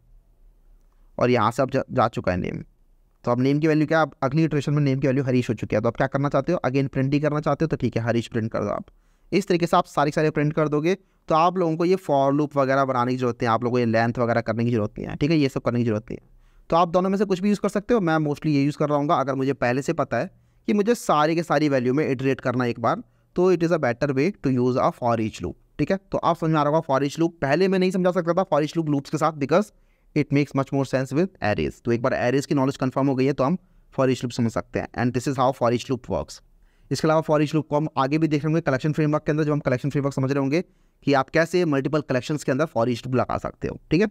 और यहाँ से अब जा, जा चुका है नेम तो अब नेम की वैल्यू क्या आप अगली इटरेशन में नेम की वैल्यू हरीश हो चुकी है तो आप क्या करना चाहते हो अगेन प्रिंट ही करना चाहते हो तो ठीक है हरीश प्रिंट कर दो आप इस तरीके से आप सारे सारे प्रिंट कर दोगे तो आप लोगों को ये फॉर लूप वगैरह बनाने की जरूरत है आप लोगों को ये लेंथ वगैरह करने की जरूरत नहीं है ठीक है ये सब करने की जरूरत नहीं है तो आप दोनों में से कुछ भी यूज़ कर सकते हो मैं मोस्टली ये यूज़ कर रहा हूँ अगर मुझे पहले से पता है कि मुझे सारे के सारी वैल्यू में इटरेट करना एक बार तो it is a better way to use a for each loop ठीक है तो आप समझ में आ रहा होगा फॉर ईच लूप पहले मैं नहीं समझा सकता था फॉर ईच लूप लूप्स के साथ because it makes much more sense with arrays तो एक बार एरेज की नॉलेज कन्फर्म हो गई है तो हम फॉरिश लुप समझ सकते हैं and this is how for each loop work इसके अलावा फॉरिश लुप को हम आगे भी देख रहे होंगे कलेक्शन फ्रेमवर्क के अंदर जब हम कलेक्शन फ्रेमवर्क समझ रहे होंगे कि आप कैसे मल्टीपल कलेक्शन के अंदर फॉरिश लुप लगा सकते हो ठीक है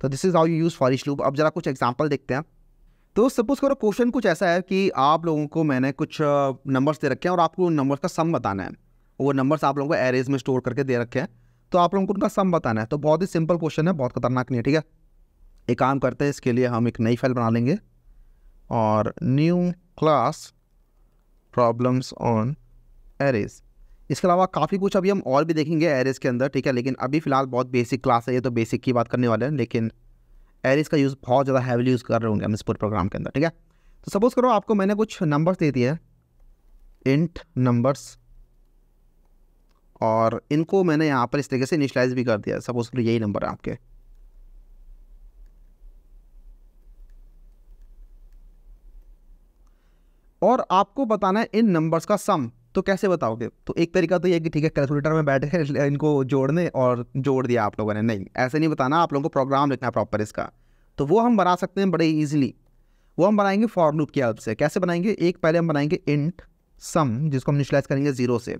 तो this is how you use for each loop अब जरा कुछ एग्जाम्पल देखते हैं तो सपोज करो क्वेश्चन कुछ ऐसा है कि आप लोगों को मैंने कुछ नंबर्स दे रखे हैं और आपको उन नंबर्स का सम बताना है वो नंबर्स आप लोगों को एरेज में स्टोर करके दे रखे हैं तो आप लोगों को उनका सम बताना है तो बहुत ही सिंपल क्वेश्चन है बहुत खतरनाक नहीं है ठीक है एक काम करते हैं इसके लिए हम एक नई फाइल बना लेंगे और new class problems on arrays इसके अलावा काफ़ी कुछ अभी हम और भी देखेंगे एरेज के अंदर ठीक है लेकिन अभी फ़िलहाल बहुत बेसिक क्लास है ये तो बेसिक की बात करने वाले हैं लेकिन एरेज का यूज़ बहुत ज़्यादा हैवी यूज़ कर रहे होंगे हम इस पूरे प्रोग्राम के अंदर ठीक है तो सपोज़ करो आपको मैंने कुछ नंबर्स दे दिए इंट नंबर्स और इनको मैंने यहाँ पर इस तरीके से इनिशलाइज भी कर दिया सपोज़ करो यही नंबर है आपके और आपको बताना है इन नंबर्स का सम तो कैसे बताओगे तो एक तरीका तो ये कि ठीक है कैलकुलेटर में बैठ के *laughs* इनको जोड़ने और जोड़ दिया आप लोगों ने नहीं ऐसे नहीं बताना आप लोगों को प्रोग्राम लिखना प्रॉपर इसका तो वो हम बना सकते हैं बड़े ईजिली वो हम बनाएंगे फॉर लूप की हेल्प से कैसे बनाएंगे एक पहले हम बनाएंगे इंट सम जिसको हम निशलाइज करेंगे ज़ीरो से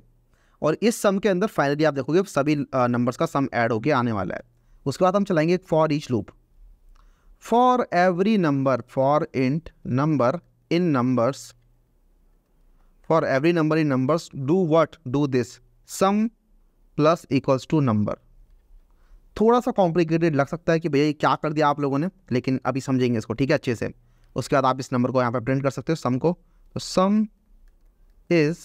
और इस सम के अंदर फाइनली आप देखोगे सभी नंबर्स का सम ऐड होके आने वाला है उसके बाद हम चलाएंगे एक for each loop for every number for int number in numbers for every number in numbers do what do this sum plus equals to number थोड़ा सा कॉम्प्लिकेटेड लग सकता है कि भैया ये क्या कर दिया आप लोगों ने लेकिन अभी समझेंगे इसको ठीक है अच्छे से उसके बाद आप इस नंबर को यहाँ पर प्रिंट कर सकते हो सम को तो सम इज़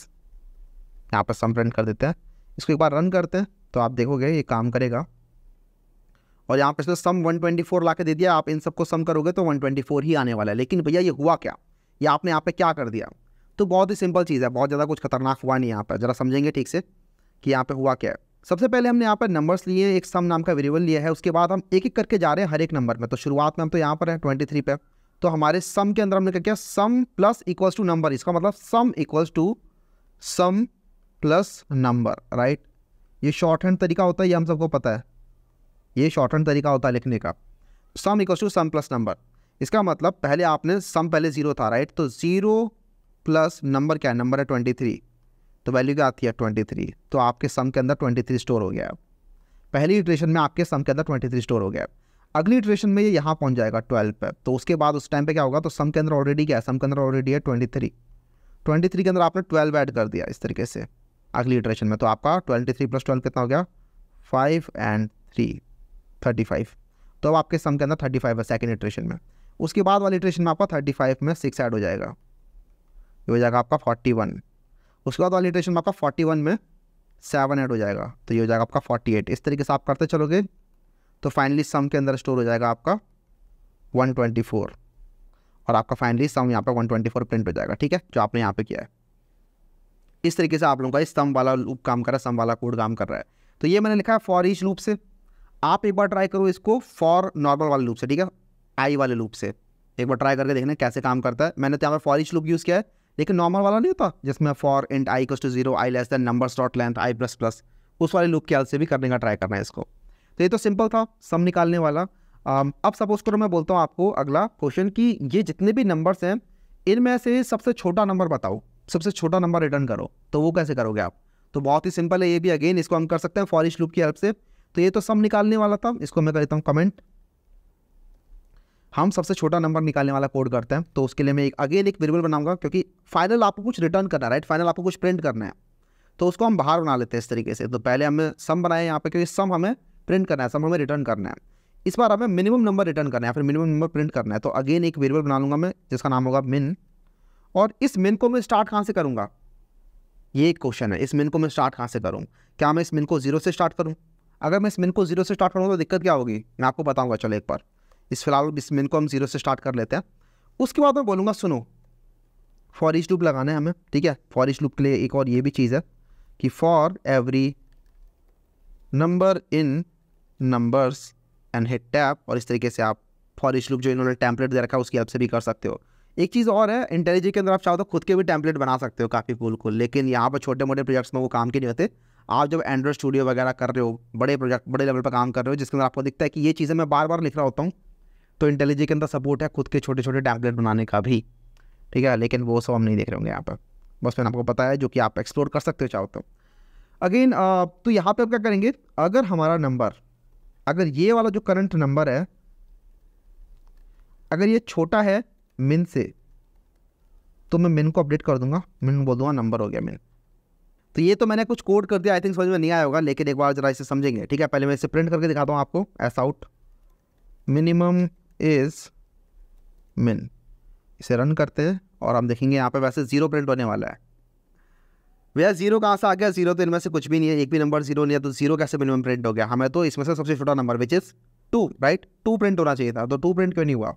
यहाँ पर सम प्रिंट कर देते हैं इसको एक बार रन करते हैं तो आप देखोगे ये काम करेगा और यहाँ पर इसमें सम 124 ला के दे दिया आप इन सबको सम करोगे तो 124 ही आने वाला है लेकिन भैया ये हुआ क्या ये आपने यहाँ पे क्या कर दिया तो बहुत ही सिंपल चीज़ है बहुत ज़्यादा कुछ खतरनाक हुआ नहीं यहाँ पर ज़रा समझेंगे ठीक से कि यहाँ पर हुआ क्या है सबसे पहले हमने यहाँ पर नंबर्स लिए एक सम नाम का वेरिएबल लिया है उसके बाद हम एक एक करके जा रहे हैं हर एक नंबर में तो शुरुआत में हम तो यहाँ पर हैं ट्वेंटी थ्री पे तो हमारे सम के अंदर हमने क्या किया sum plus equals to number इसका मतलब sum equals to sum plus number right ये शॉर्ट हैंड तरीका होता है ये हम सबको पता है ये शॉर्ट हैंड तरीका होता है लिखने का sum equals to sum plus number इसका मतलब पहले आपने सम पहले जीरो था राइट तो जीरो प्लस नंबर क्या है नंबर है ट्वेंटी थ्री तो वैल्यू क्या आती है ट्वेंटी थ्री तो आपके सम के अंदर ट्वेंटी थ्री स्टोर हो गया पहली इटरेशन में आपके सम के अंदर ट्वेंटी थ्री स्टोर हो गया अगली इटरेशन में ये यहाँ पहुँच जाएगा ट्वेल्व पे तो उसके बाद उस टाइम पे क्या होगा तो सम के अंदर ऑलरेडी क्या है सम के अंदर ऑलरेडी है ट्वेंटी थ्री ट्वेंटी थ्री के अंदर आपने ट्वेल्व ऐड कर दिया इस तरीके से अगली इटरेशन में तो आपका ट्वेंटी थ्री प्लस ट्वेल्व कितना हो गया five and three thirty five तो अब आपके सम के अंदर थर्टी फाइव है सेकेंड इटरेशन में उसके बाद वाली इटरेशन में आपका थर्टी फाइव में सिक्स ऐड हो जाएगा ये हो जाएगा आपका फोर्टी वन उसके बाद वाली इटरेशन में आपका फोर्टी वन में सेवन एड हो जाएगा तो ये हो जाएगा आपका फोर्टी एट इस तरीके से आप करते चलोगे तो फाइनली सम के अंदर स्टोर हो जाएगा आपका वन ट्वेंटी फोर और आपका फाइनली सम यहाँ पर वन ट्वेंटी फोर प्रिंट हो जाएगा ठीक है जो आपने यहाँ पे किया है इस तरीके से आप लोगों का इस सम वाला लूप काम कर रहा है सम वाला कोड काम कर रहा है तो ये मैंने लिखा है फॉर ईच लूप से आप एक बार ट्राई करो इसको फॉर नॉर्मल वाले लूप से ठीक है आई वाले लूप से एक बार ट्राई करके देखना कैसे काम करता है मैंने तो यहाँ पर फॉर ईच लूप यूज़ किया है लेकिन नॉर्मल वाला नहीं होता जिसमें for int I equals to zero I less than number dot length I plus plus उस वाले लुक के हाल से भी करने का ट्राई करना है इसको तो ये तो सिंपल था सम निकालने वाला um, अब सपोज करो मैं बोलता हूँ आपको अगला क्वेश्चन कि ये जितने भी नंबर्स हैं इनमें से सबसे छोटा नंबर बताओ सबसे छोटा नंबर रिटर्न करो तो वो कैसे करोगे आप तो बहुत ही सिंपल है ये भी अगेन इसको हम कर सकते हैं फॉरिश लूप की हेल्प से तो ये तो सम निकालने वाला था इसको मैं कर देता हूँ कमेंट हम सबसे छोटा नंबर निकालने वाला कोड करते हैं तो उसके लिए मैं एक अगेन एक वेरिएबल बनाऊंगा क्योंकि फाइनल आपको कुछ रिटर्न करना है राइट फाइनल आपको कुछ प्रिंट करना है तो उसको हम बाहर बना लेते हैं इस तरीके से तो पहले हमें सम बनाए यहाँ पे क्योंकि सम हमें प्रिंट करना है सम हमें रिटर्न करना है इस बार हमें मिनिमम नंबर रिटर्न करना है फिर मिनिमम नंबर प्रिंट करना है तो अगेन एक वेरिएबल बना लूँगा मैं जिसका नाम होगा मिन और इस मिन को मैं स्टार्ट कहाँ से करूँगा ये एक क्वेश्चन है इस मिन को मैं स्टार्ट कहाँ से करूँ क्या मैं इस मिन को जीरो से स्टार्ट करूँ अगर मैं इस मिन को जीरो से स्टार्ट करूँगा तो दिक्कत क्या होगी मैं आपको बताऊँगा चलो एक बार इस फिलहाल मिन को हम जीरो से स्टार्ट कर लेते हैं उसके बाद मैं बोलूँगा सुनो फॉरिश लूप लगाना है हमें ठीक है फॉरिश लूप के लिए एक और ये भी चीज़ है कि for every number in numbers and hit tab और इस तरीके से आप फॉरिश लुक लूप जो इन्होंने टैंपलेट दे रखा है उसकी हेल्प से भी कर सकते हो एक चीज़ और है इंटेलिजी के अंदर आप चाहो तो खुद के भी टैंपलेट बना सकते हो काफ़ी कूल कूल लेकिन यहाँ पर छोटे मोटे प्रोजेक्ट्स में वो काम के नहीं होते आप जब एंड्रॉइड स्टूडियो वगैरह कर रहे हो बड़े प्रोजेक्ट बड़े लेवल पर काम कर रहे हो जिसके अंदर आपको दिखता है कि ये चीज़ें मैं बार बार लिख रहा होता हूँ तो इंटेलिजी के अंदर सपोर्ट है खुद के छोटे छोटे टैबलेट बनाने का भी ठीक है लेकिन वो सब हम नहीं देख रहे होंगे यहाँ पर बस मैंने आपको बताया जो कि आप एक्सप्लोर कर सकते हो चाहो तो अगेन तो यहाँ पे आप क्या करेंगे अगर हमारा नंबर अगर ये वाला जो करंट नंबर है अगर ये छोटा है मिन से तो मैं मिन को अपडेट कर दूंगा मिन बोल दूंगा नंबर हो गया मिन तो ये तो मैंने कुछ कोड कर दिया आई थिंक समझ में नहीं आया होगा लेकिन एक बार जरा इसे समझेंगे ठीक है पहले मैं इसे प्रिंट करके दिखाता हूँ आपको एस आउट मिनिमम इज मिन इसे रन करते हैं और हम देखेंगे यहाँ पे वैसे ज़ीरो प्रिंट होने वाला है भैया जीरो कहाँ से आ गया जीरो तो इनमें से कुछ भी नहीं है एक भी नंबर जीरो नहीं है तो जीरो कैसे मिनिमम प्रिंट हो गया हमें तो इसमें से सबसे छोटा number which is two right two print होना चाहिए था तो टू प्रिंट क्यों नहीं हुआ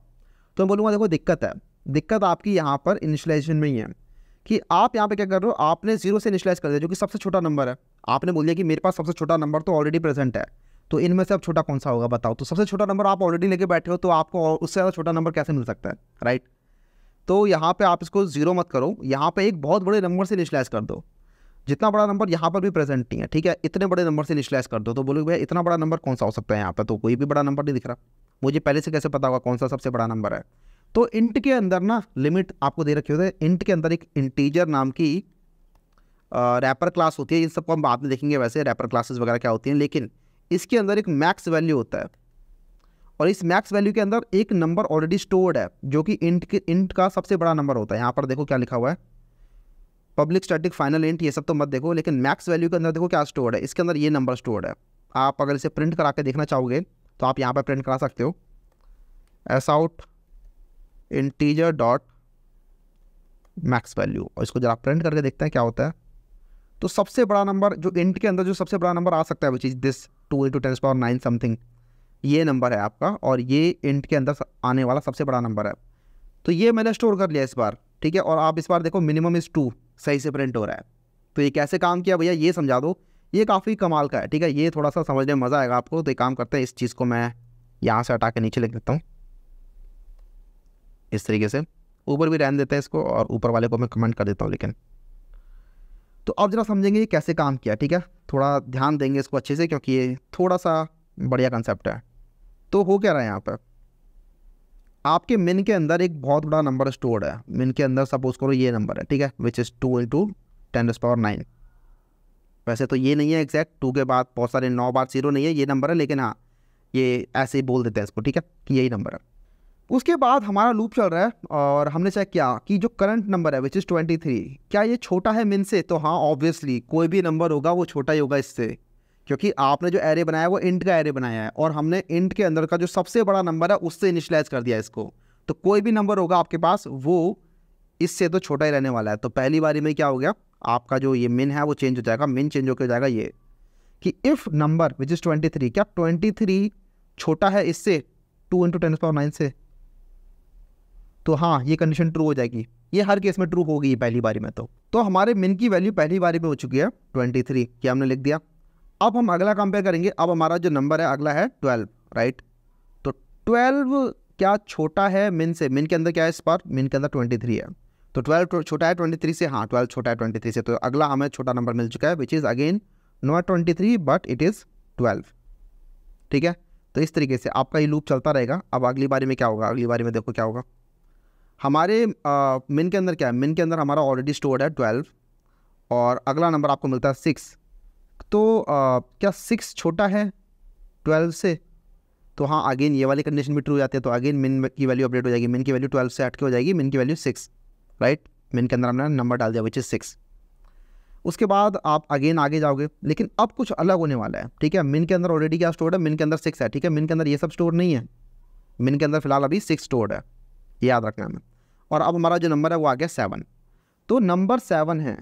तो मैं बोलूँगा देखो दिक्कत है दिक्कत आपकी यहाँ पर इनिशलाइजेशन में ही है कि आप यहाँ पे क्या कर रहे हो आपने जीरो से इनिशलाइज कर दिया जो कि सबसे छोटा नंबर है आपने बोल दिया कि मेरे पास सबसे छोटा नंबर तो ऑलरेडी प्रेजेंट है तो इनमें से अब छोटा कौन सा होगा बताओ तो सबसे छोटा नंबर आप ऑलरेडी लेके बैठे हो तो आपको उससे ज़्यादा छोटा नंबर कैसे मिल सकता है राइट तो यहाँ पर आप इसको ज़ीरो मत करो यहाँ पर एक बहुत बड़े नंबर से इनिशलाइज कर दो जितना बड़ा नंबर यहाँ पर भी प्रेजेंट नहीं है ठीक है इतने बड़े नंबर से निचलाइज कर दो तो बोलो भैया इतना बड़ा नंबर कौन सा हो सकता है यहाँ पर तो कोई भी बड़ा नंबर नहीं दिख रहा मुझे पहले से कैसे पता होगा कौन सा सबसे बड़ा नंबर है तो इंट के अंदर ना लिमिट आपको दे रखी होती है इंट के अंदर एक इंटीजर नाम की रैपर क्लास होती है इन सबको हम बाद में देखेंगे वैसे रैपर क्लासेस वगैरह क्या होती हैं लेकिन इसके अंदर एक मैक्स वैल्यू होता है और इस मैक्स वैल्यू के अंदर एक नंबर ऑलरेडी स्टोर्ड है जो कि इंट के इंट का सबसे बड़ा नंबर होता है यहाँ पर देखो क्या लिखा हुआ है पब्लिक स्टैटिक फाइनल इंट ये सब तो मत देखो लेकिन मैक्स वैल्यू के अंदर देखो क्या स्टोर्ड है इसके अंदर ये नंबर स्टोर्ड है आप अगर इसे प्रिंट करा के देखना चाहोगे तो आप यहाँ पर प्रिंट करा सकते हो s out integer dot max value और इसको जरा प्रिंट करके देखते हैं क्या होता है तो सबसे बड़ा नंबर जो इंट के अंदर जो सबसे बड़ा नंबर आ सकता है वो चीज़ this two into ten power nine something ये नंबर है आपका और ये इंट के अंदर आने वाला सबसे बड़ा नंबर है तो ये मैंने स्टोर कर लिया इस बार ठीक है और आप इस बार देखो मिनिमम इज़ टू सही से प्रिंट हो रहा है तो ये कैसे काम किया भैया ये समझा दो ये काफ़ी कमाल का है ठीक है ये थोड़ा सा समझने में मज़ा आएगा आपको तो ये काम करते हैं इस चीज़ को मैं यहाँ से हटा के नीचे लिख देता हूँ इस तरीके से ऊपर भी रहन देते हैं इसको और ऊपर वाले को मैं कमेंट कर देता हूँ लेकिन तो अब जरा समझेंगे ये कैसे काम किया ठीक है थोड़ा ध्यान देंगे इसको अच्छे से क्योंकि ये थोड़ा सा बढ़िया कंसेप्ट है तो हो क्या रहा है यहाँ पर आपके मिन के अंदर एक बहुत बड़ा नंबर स्टोर है मिन के अंदर सपोज करो ये नंबर है ठीक है which is two into ten's power nine वैसे तो ये नहीं है एग्जैक्ट टू के बाद बहुत सारे नौ बार जीरो नहीं है ये नंबर है लेकिन हाँ ये ऐसे ही बोल देते हैं इसको ठीक है कि यही नंबर है उसके बाद हमारा लूप चल रहा है और हमने चेक किया कि जो करंट नंबर है विच इज़ ट्वेंटी थ्री क्या ये छोटा है मिन से तो हाँ ऑब्वियसली कोई भी नंबर होगा वो छोटा ही होगा इससे क्योंकि आपने जो एरे बनाया वो इंट का एरे बनाया है और हमने इंट के अंदर का जो सबसे बड़ा नंबर है उससे इनिशलाइज कर दिया इसको तो कोई भी नंबर होगा आपके पास वो इससे तो छोटा ही रहने वाला है तो पहली बारी में क्या हो गया आपका जो ये मिन है वो चेंज हो जाएगा मिन चेंज होकर जाएगा ये कि if number which is twenty three क्या ट्वेंटी थ्री छोटा है इससे two into ten power nine से तो हाँ ये कंडीशन ट्रू हो जाएगी ये हर केस में ट्रू होगी पहली बारी में तो तो हमारे मिन की वैल्यू पहली बारी में हो चुकी है ट्वेंटी थ्री क्या हमने लिख दिया अब हम अगला कंपेयर करेंगे अब हमारा जो नंबर है अगला है ट्वेल्व राइट तो ट्वेल्व क्या छोटा है मिन से मिन के अंदर क्या है इस बार मिन के अंदर ट्वेंटी थ्री है तो ट्वेल्व छोटा है ट्वेंटी थ्री से हाँ ट्वेल्व छोटा है ट्वेंटी थ्री से तो अगला हमें छोटा नंबर मिल चुका है which is again not twenty three but it is twelve ठीक है तो इस तरीके से आपका ये लूप चलता रहेगा अब अगली बारी में क्या होगा अगली बारी में देखो क्या होगा हमारे मिन के अंदर क्या है मिन के अंदर हमारा ऑलरेडी स्टोर्ड है ट्वेल्व और अगला नंबर आपको मिलता है सिक्स तो आ, क्या सिक्स छोटा है ट्वेल्व से तो हाँ अगेन ये वाली कंडीशन भी ट्रू हो जाती है तो अगेन मिन की वैल्यू अपडेट हो जाएगी मिन की वैल्यू ट्वेल्व से हट के हो जाएगी मिन की वैल्यू सिक्स राइट मिन के अंदर हमने नंबर डाल दिया विच इज़ सिक्स उसके बाद आप अगेन आगे जाओगे लेकिन अब कुछ अलग होने वाला है ठीक है मिन के अंदर ऑलरेडी क्या स्टोर है मिन के अंदर सिक्स है ठीक है मिन के अंदर ये सब स्टोर नहीं है मिन के अंदर फिलहाल अभी सिक्स स्टोर है याद रखना है और अब हमारा जो नंबर है वो आ गया सेवन तो नंबर सेवन है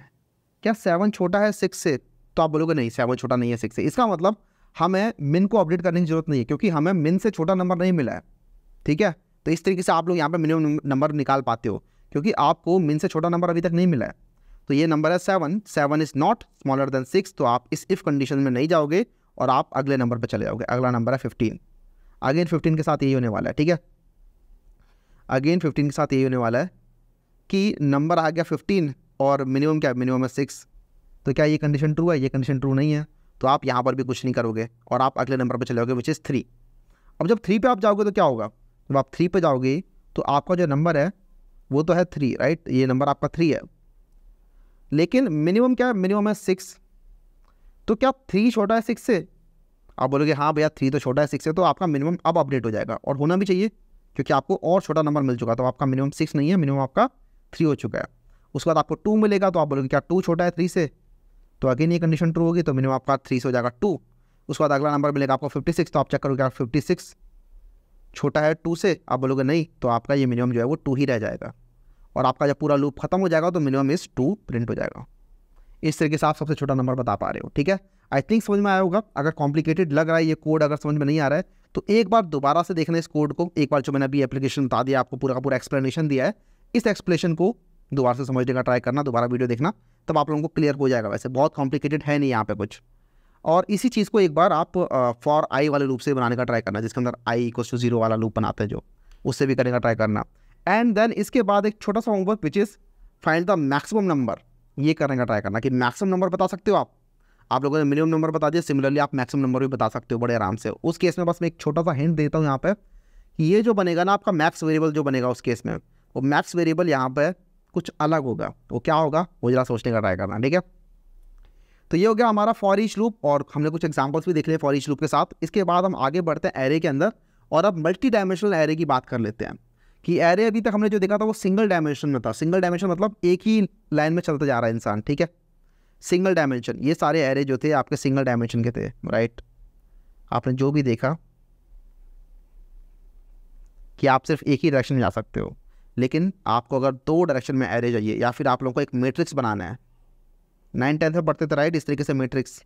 क्या सेवन छोटा है सिक्स से तो आप बोलोगे नहीं सेवन छोटा नहीं है सिक्स से इसका मतलब हमें मिन को अपडेट करने की जरूरत नहीं है क्योंकि हमें मिन से छोटा नंबर नहीं मिला है ठीक है तो इस तरीके से आप लोग यहाँ पर मिनिमम नंबर निकाल पाते हो क्योंकि आपको मिन से छोटा नंबर अभी तक नहीं मिला है तो ये नंबर है seven seven is not smaller than six तो आप इस इफ़ कंडीशन में नहीं जाओगे और आप अगले नंबर पर चले जाओगे अगला नंबर है फिफ्टीन अगेन फिफ्टीन के साथ यही होने वाला है ठीक है अगेन फिफ्टीन के साथ यही होने वाला है कि नंबर आ गया फिफ्टीन और मिनिमम क्या मिनिमम है सिक्स तो क्या ये कंडीशन ट्रू है ये कंडीशन ट्रू नहीं है तो आप यहाँ पर भी कुछ नहीं करोगे और आप अगले नंबर पर चलेगे विच इज़ थ्री अब जब थ्री पर आप जाओगे तो क्या होगा जब आप थ्री पर जाओगे तो आपका जो नंबर है वो तो है थ्री राइट ये नंबर आपका थ्री है लेकिन मिनिमम क्या है मिनिमम है सिक्स तो क्या थ्री छोटा है सिक्स से आप बोलोगे हाँ भैया थ्री तो छोटा है सिक्स से तो आपका मिनिमम अब अपडेट हो जाएगा और होना भी चाहिए क्योंकि आपको और छोटा नंबर मिल चुका तो आपका मिनिमम सिक्स नहीं है मिनिमम आपका थ्री हो चुका है उसके बाद आपको टू मिलेगा तो आप बोलोगे क्या टू छोटा है थ्री से तो अगेन ये कंडीशन ट्रू होगी तो मिनिमम आपका थ्री से हो जाएगा टू उसके बाद अगला नंबर मिलेगा आपको फिफ्टी सिक्स तो आप चेक करोगे आप फिफ्टी सिक्स छोटा है टू से आप बोलोगे नहीं तो आपका ये मिनिमम जो है वो टू ही रह जाएगा और आपका जब पूरा लूप खत्म हो जाएगा तो मिनिमम इस टू प्रिंट हो जाएगा इस तरीके से आप सबसे छोटा नंबर बता पा रहे हो ठीक है आई थिंक समझ में आया होगा अगर कॉम्प्लिकेटेड लग रहा है ये कोड अगर समझ में नहीं आ रहा है तो एक बार दोबारा से देखना इस कोड को एक बार जो मैंने अभी एप्लीकेशन बता दिया आपको पूरा का पूरा एक्सप्लेनेशन दिया है इस एक्सप्लेनेशन को दोबारा से समझने का ट्राई करना दोबारा वीडियो देखना तब आप लोगों को क्लियर हो जाएगा वैसे बहुत कॉम्प्लिकेटेड है नहीं यहाँ पे कुछ और इसी चीज़ को एक बार आप फॉर आई वाले लूप से बनाने का ट्राई करना जिसके अंदर आई इक्व टू जीरो वाला लूप बनाते हैं जो उससे भी करने का ट्राई करना एंड देन इसके बाद एक छोटा सा homework which is find the maximum number ये करने का ट्राई करना कि मैक्सिमम नंबर बता सकते हो आप आप लोगों ने मिनिमम नंबर बता दिया सिमिलरली आप मैक्सिमम नंबर भी बता सकते हो बड़े आराम से उस केस में बस मैं एक छोटा सा हिंट देता हूँ यहाँ पर कि ये जो बनेगा ना आपका मैक्स वेरिएबल जो बनेगा उस केस में वो मैक्स वेरिएबल यहाँ पर कुछ अलग होगा वो क्या होगा वो जरा सोचने का ट्राई करना ठीक है तो ये हो गया हमारा फॉरिच लूप और हमने कुछ एग्जाम्पल्स भी देख लिए फॉरिच लूप के साथ इसके बाद हम आगे बढ़ते हैं एरे के अंदर और अब मल्टी डायमेंशनल एरे की बात कर लेते हैं कि एरे अभी तक हमने जो देखा था वो सिंगल डायमेंशन में था सिंगल डायमेंशन मतलब एक ही लाइन में चलता जा रहा है इंसान ठीक है सिंगल डायमेंशन ये सारे एरे जो थे आपके सिंगल डायमेंशन के थे राइट आपने जो भी देखा कि आप सिर्फ एक ही डायरेक्शन में जा सकते हो लेकिन आपको अगर दो डायरेक्शन में एरे चाहिए या फिर आप लोगों को एक मैट्रिक्स बनाना है नाइन टेंथ में पढ़ते थे राइट इस तरीके से मैट्रिक्स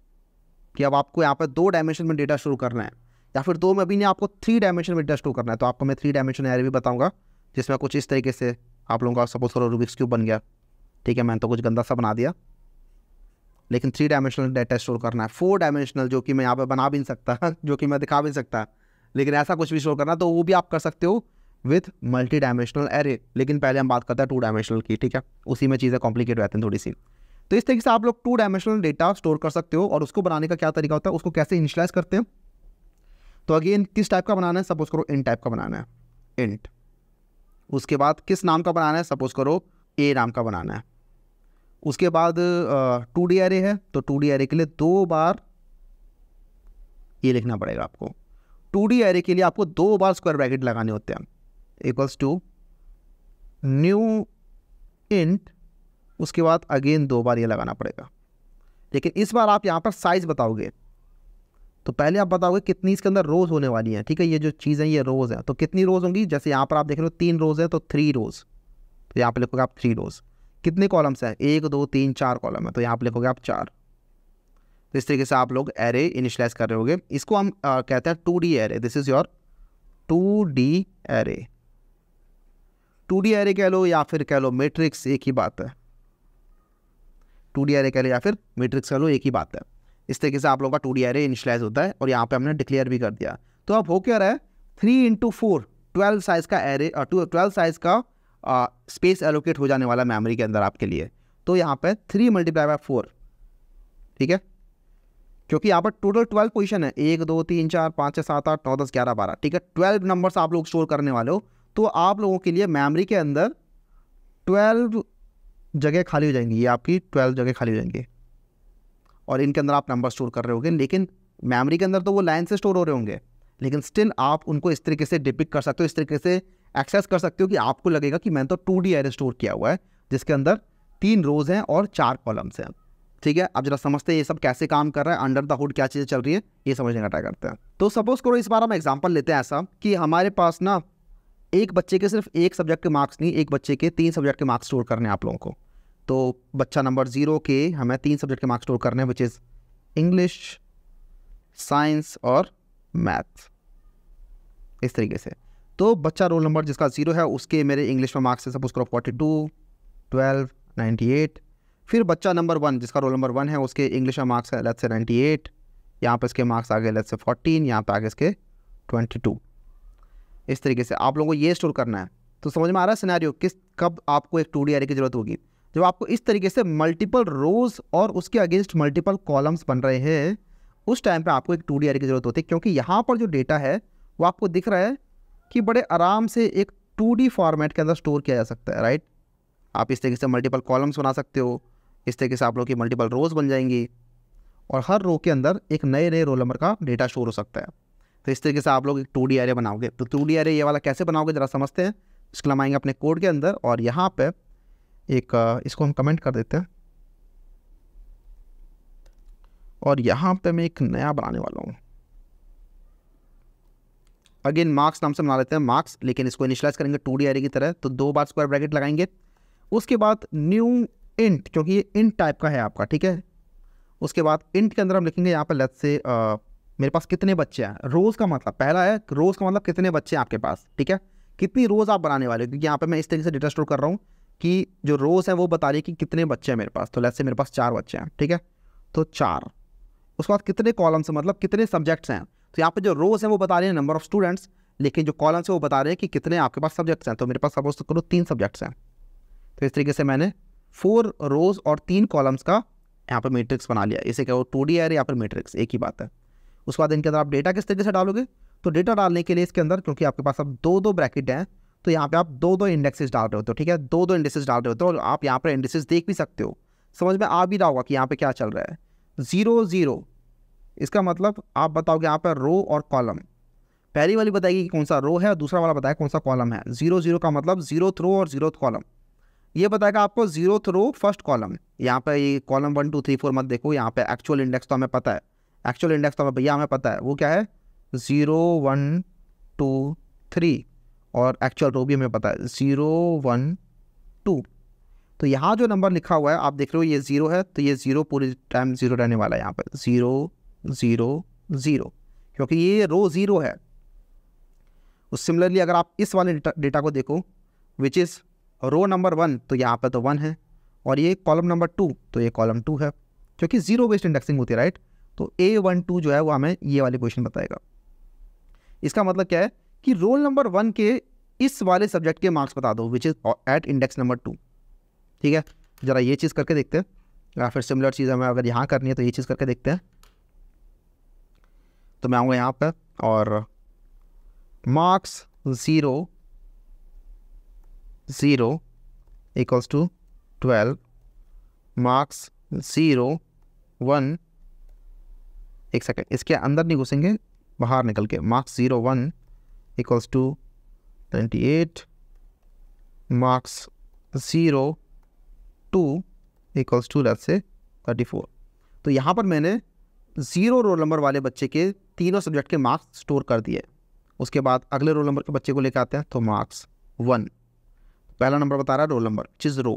कि अब आपको यहाँ पर दो डायमेंशन में डेटा शुरू करना है या फिर दो में अभी नहीं आपको थ्री डायमेंशन में डेटा शुरू करना है तो आपको मैं थ्री डायमेंशन एरे भी बताऊँगा जिसमें कुछ इस तरीके से आप लोगों का सपोज करो रूबिक्स क्यूब बन गया ठीक है मैंने तो कुछ गंदा सा बना दिया लेकिन थ्री डायमेंशनल डाटा स्टोर करना है फोर डायमेंशनल जो कि मैं यहाँ पर बना भी नहीं सकता *laughs* जो कि मैं दिखा भी नहीं सकता लेकिन ऐसा कुछ भी स्टोर करना तो वो भी आप कर सकते हो विथ मल्टी डायमेंशनल एरे लेकिन पहले हम बात करते हैं टू डायमेंशनल की ठीक है उसी में चीज़ें कॉम्प्लिकेट रहती हैं थोड़ी सी तो इस तरीके से आप लोग टू डायमेंशनल डेटा स्टोर कर सकते हो और उसको बनाने का क्या तरीका होता है उसको कैसे इनिशलाइज करते हैं तो अगेन किस टाइप का बनाना है सपोज करो इन टाइप का बनाना है इंट उसके बाद किस नाम का बनाना है सपोज करो ए नाम का बनाना है उसके बाद टू डी ए है तो टू डी एरे के लिए दो बार ये लिखना पड़ेगा आपको टू डी एरे के लिए आपको दो बार स्क्वायर ब्रैकेट लगाने होते हैं इक्वल्स टू न्यू इंट उसके बाद अगेन दो बार ये लगाना पड़ेगा लेकिन इस बार आप यहाँ पर साइज़ बताओगे तो पहले आप बताओगे कितनी इसके अंदर रोज़ होने वाली है ठीक है ये जो चीज़ें ये रोज़ हैं तो कितनी रोज़ होंगी जैसे यहाँ पर आप देख रहे हो तीन रोज़ है तो थ्री रोज़ तो यहाँ पर लिखोगे आप थ्री रोज़ कितने कॉलम्स है एक दो तीन चार कॉलम है तो यहाँ पर लिखोगे आप चार तो इस तरीके से आप लोग एरे इनिशलाइज कर रहे होगे इसको हम आ, कहते हैं two D array this is your two D array two D array कह लो या फिर कह लो मेट्रिक्स एक ही बात है टू डी एरे कह लो या फिर मेट्रिक्स कह लो एक ही बात है इस तरीके से आप लोगों का टू डी एरे इनिशलाइज होता है और यहाँ पे हमने डिक्लेयर भी कर दिया तो अब हो क्या रहा है three into four twelve size का एरे ट्वेल्व साइज का स्पेस एलोकेट हो जाने वाला मेमोरी के अंदर आपके लिए तो यहाँ पर थ्री मल्टीप्लाई बाय फोर ठीक है क्योंकि यहाँ पर टोटल ट्वेल्व पोजिशन है एक दो तीन चार पाँच छः सात आठ नौ दस ग्यारह बारह ठीक है ट्वेल्व नंबर्स आप लोग स्टोर करने वाले हो तो आप लोगों के लिए मेमोरी के अंदर ट्वेल्व जगह खाली हो जाएंगी ये आपकी ट्वेल्व जगह खाली हो जाएंगी और इनके अंदर आप नंबर स्टोर कर रहे होंगे लेकिन मेमोरी के अंदर तो वो लाइन से स्टोर हो रहे होंगे लेकिन स्टिल आप उनको इस तरीके से डिपिक कर सकते हो इस तरीके से एक्सेस कर सकते हो कि आपको लगेगा कि मैंने तो टू डी स्टोर किया हुआ है जिसके अंदर तीन रोज़ हैं और चार कॉलम्स हैं ठीक है अब जरा समझते हैं ये सब कैसे काम कर रहा है अंडर द हुड क्या चीज़ें चल रही है ये समझने का ट्राई करते हैं तो सपोज करो इस बार हम एग्जाम्पल लेते हैं ऐसा कि हमारे पास ना एक बच्चे के सिर्फ एक सब्जेक्ट के मार्क्स नहीं एक बच्चे के तीन सब्जेक्ट के मार्क्स स्टोर करने हैं आप लोगों को तो बच्चा नंबर जीरो के हमें तीन सब्जेक्ट के मार्क्स स्टोर करने हैं विच इज़ इंग्लिश साइंस और मैथ इस तरीके से तो बच्चा रोल नंबर जिसका ज़ीरो है उसके मेरे इंग्लिश में मार्क्स है सपोज करो forty two twelve ninety eight फिर बच्चा नंबर वन जिसका रोल नंबर वन है उसके इंग्लिश में मार्क्स है लेट से नाइन्टी एट यहाँ पर इसके मार्क्स आ गए लेट से फोर्टीन यहाँ पर आ गए इसके ट्वेंटी टू इस तरीके से आप लोगों को ये स्टोर करना है तो समझ में आ रहा है सिनेरियो किस कब आपको एक टू डी आर की ज़रूरत होगी जब आपको इस तरीके से मल्टीपल रोज और उसके अगेंस्ट मल्टीपल कॉलम्स बन रहे हैं उस टाइम पर आपको एक टू डी आर की ज़रूरत होती है क्योंकि यहाँ पर जो डेटा है वो आपको दिख रहा है कि बड़े आराम से एक टू फॉर्मेट के अंदर स्टोर किया जा सकता है राइट आप इस तरीके से मल्टीपल कॉलम्स बना सकते हो इस तरीके से आप लोग की मल्टीपल रोज़ बन जाएंगी और हर रो के अंदर एक नए नए रोल नंबर का डेटा स्टोर हो सकता है तो इस तरीके से आप लोग एक टू डी बनाओगे तो टू डी ये वाला कैसे बनाओगे ज़रा समझते हैं इसके हम आएंगे अपने कोड के अंदर और यहाँ पे एक इसको हम कमेंट कर देते हैं और यहाँ पे मैं एक नया बनाने वाला हूँ अगेन मार्क्स नाम से बना लेते हैं मार्क्स लेकिन इसको इनिशलाइज करेंगे टू डी की तरह तो दो बार स्क्वायर ब्रैकेट लगाएंगे उसके बाद न्यू इंट क्योंकि ये इंट टाइप का है आपका ठीक है उसके बाद इंट के अंदर हम लिखेंगे यहाँ पर लत से आ, मेरे पास कितने बच्चे हैं रोज़ का मतलब पहला है रोज़ का मतलब कितने बच्चे हैं आपके पास ठीक है कितनी रोज़ आप बनाने वाले हो क्योंकि यहाँ पर मैं इस तरीके से डेटा स्टोर कर रहा हूँ कि जो रोज़ है वो बता रही है कि कितने बच्चे हैं मेरे पास तो लत से मेरे पास चार बच्चे हैं ठीक है तो चार उसके बाद कितने कॉलम्स हैं मतलब कितने सब्जेक्ट्स हैं तो यहाँ पे जो रोज है वो बता रहे हैं नंबर ऑफ स्टूडेंट्स लेकिन जो कॉलम है वो बता रहे हैं कि कितने आपके पास सब्जेक्ट्स हैं तो मेरे पास सपोज तो करो तीन सब्जेक्ट्स हैं तो इस तरीके से मैंने फोर रोज और तीन कॉलम्स का यहाँ पर मेट्रिक्स बना लिया इसे वो टू डी आर यहाँ पर मेट्रिक्स एक ही बात है उसके बाद इनके अंदर आप डेटा किस तरीके से डालोगे तो डेटा डालने के लिए इसके अंदर क्योंकि आपके पास अब दो दो ब्रैकेट हैं तो यहाँ पे आप दो दो इंडेक्सेस डाल रहे होते हो ठीक है दो दो इंडेक्सेस डाल रहे होते हो और आप यहाँ पर इंडेक्सेस देख भी सकते हो समझ में आ भी रहा होगा कि यहाँ पे क्या चल रहा है जीरो जीरो इसका मतलब आप बताओगे यहाँ पर रो और कॉलम पहली वाली बताएगी कि कौन सा रो है और दूसरा वाला बताएगा कौन सा कॉलम है जीरो जीरो का मतलब जीरो थ्रो और जीरो कॉलम ये बताएगा आपको जीरो थ्रो फर्स्ट कॉलम यहाँ पर ये column one two three four मत देखो यहाँ पे एक्चुअल इंडेक्स तो हमें पता है एक्चुअल इंडेक्स तो हमें भैया हमें पता है वो क्या है ज़ीरो वन टू थ्री और एक्चुअल रो भी हमें पता है ज़ीरो वन टू तो यहाँ जो नंबर लिखा हुआ है आप देख रहे हो ये ज़ीरो है तो ये ज़ीरो पूरे टाइम ज़ीरो रहने वाला है यहाँ पर ज़ीरो ज़ीरो ज़ीरो क्योंकि ये रो ज़ीरो है उस सिमिलरली अगर आप इस वाले डेटा को देखो which is row number one तो यहाँ पर तो वन है और ये कॉलम नंबर टू तो ये कॉलम टू है क्योंकि ज़ीरो बेस्ड इंडेक्सिंग होती है राइट तो ए वन टू जो है वो हमें ये वाली क्वेश्चन बताएगा इसका मतलब क्या है कि रोल नंबर वन के इस वाले सब्जेक्ट के मार्क्स बता दो which is at index number two ठीक है ज़रा ये चीज़ करके देखते हैं या फिर सिमिलर चीज़ हमें अगर यहाँ करनी है तो ये चीज़ करके देखते हैं तो मैं आऊँगा यहाँ पर और marks zero zero equals to twelve marks zero one एक सेकेंड इसके अंदर नहीं घुसेंगे बाहर निकल के marks zero one equals to twenty eight marks zero two equals to let's say thirty four तो यहाँ पर मैंने ज़ीरो रोल नंबर वाले बच्चे के तीनों सब्जेक्ट के मार्क्स स्टोर कर दिए उसके बाद अगले रोल नंबर के बच्चे को लेकर आते हैं तो मार्क्स वन पहला नंबर बता रहा है रोल नंबर चिज रो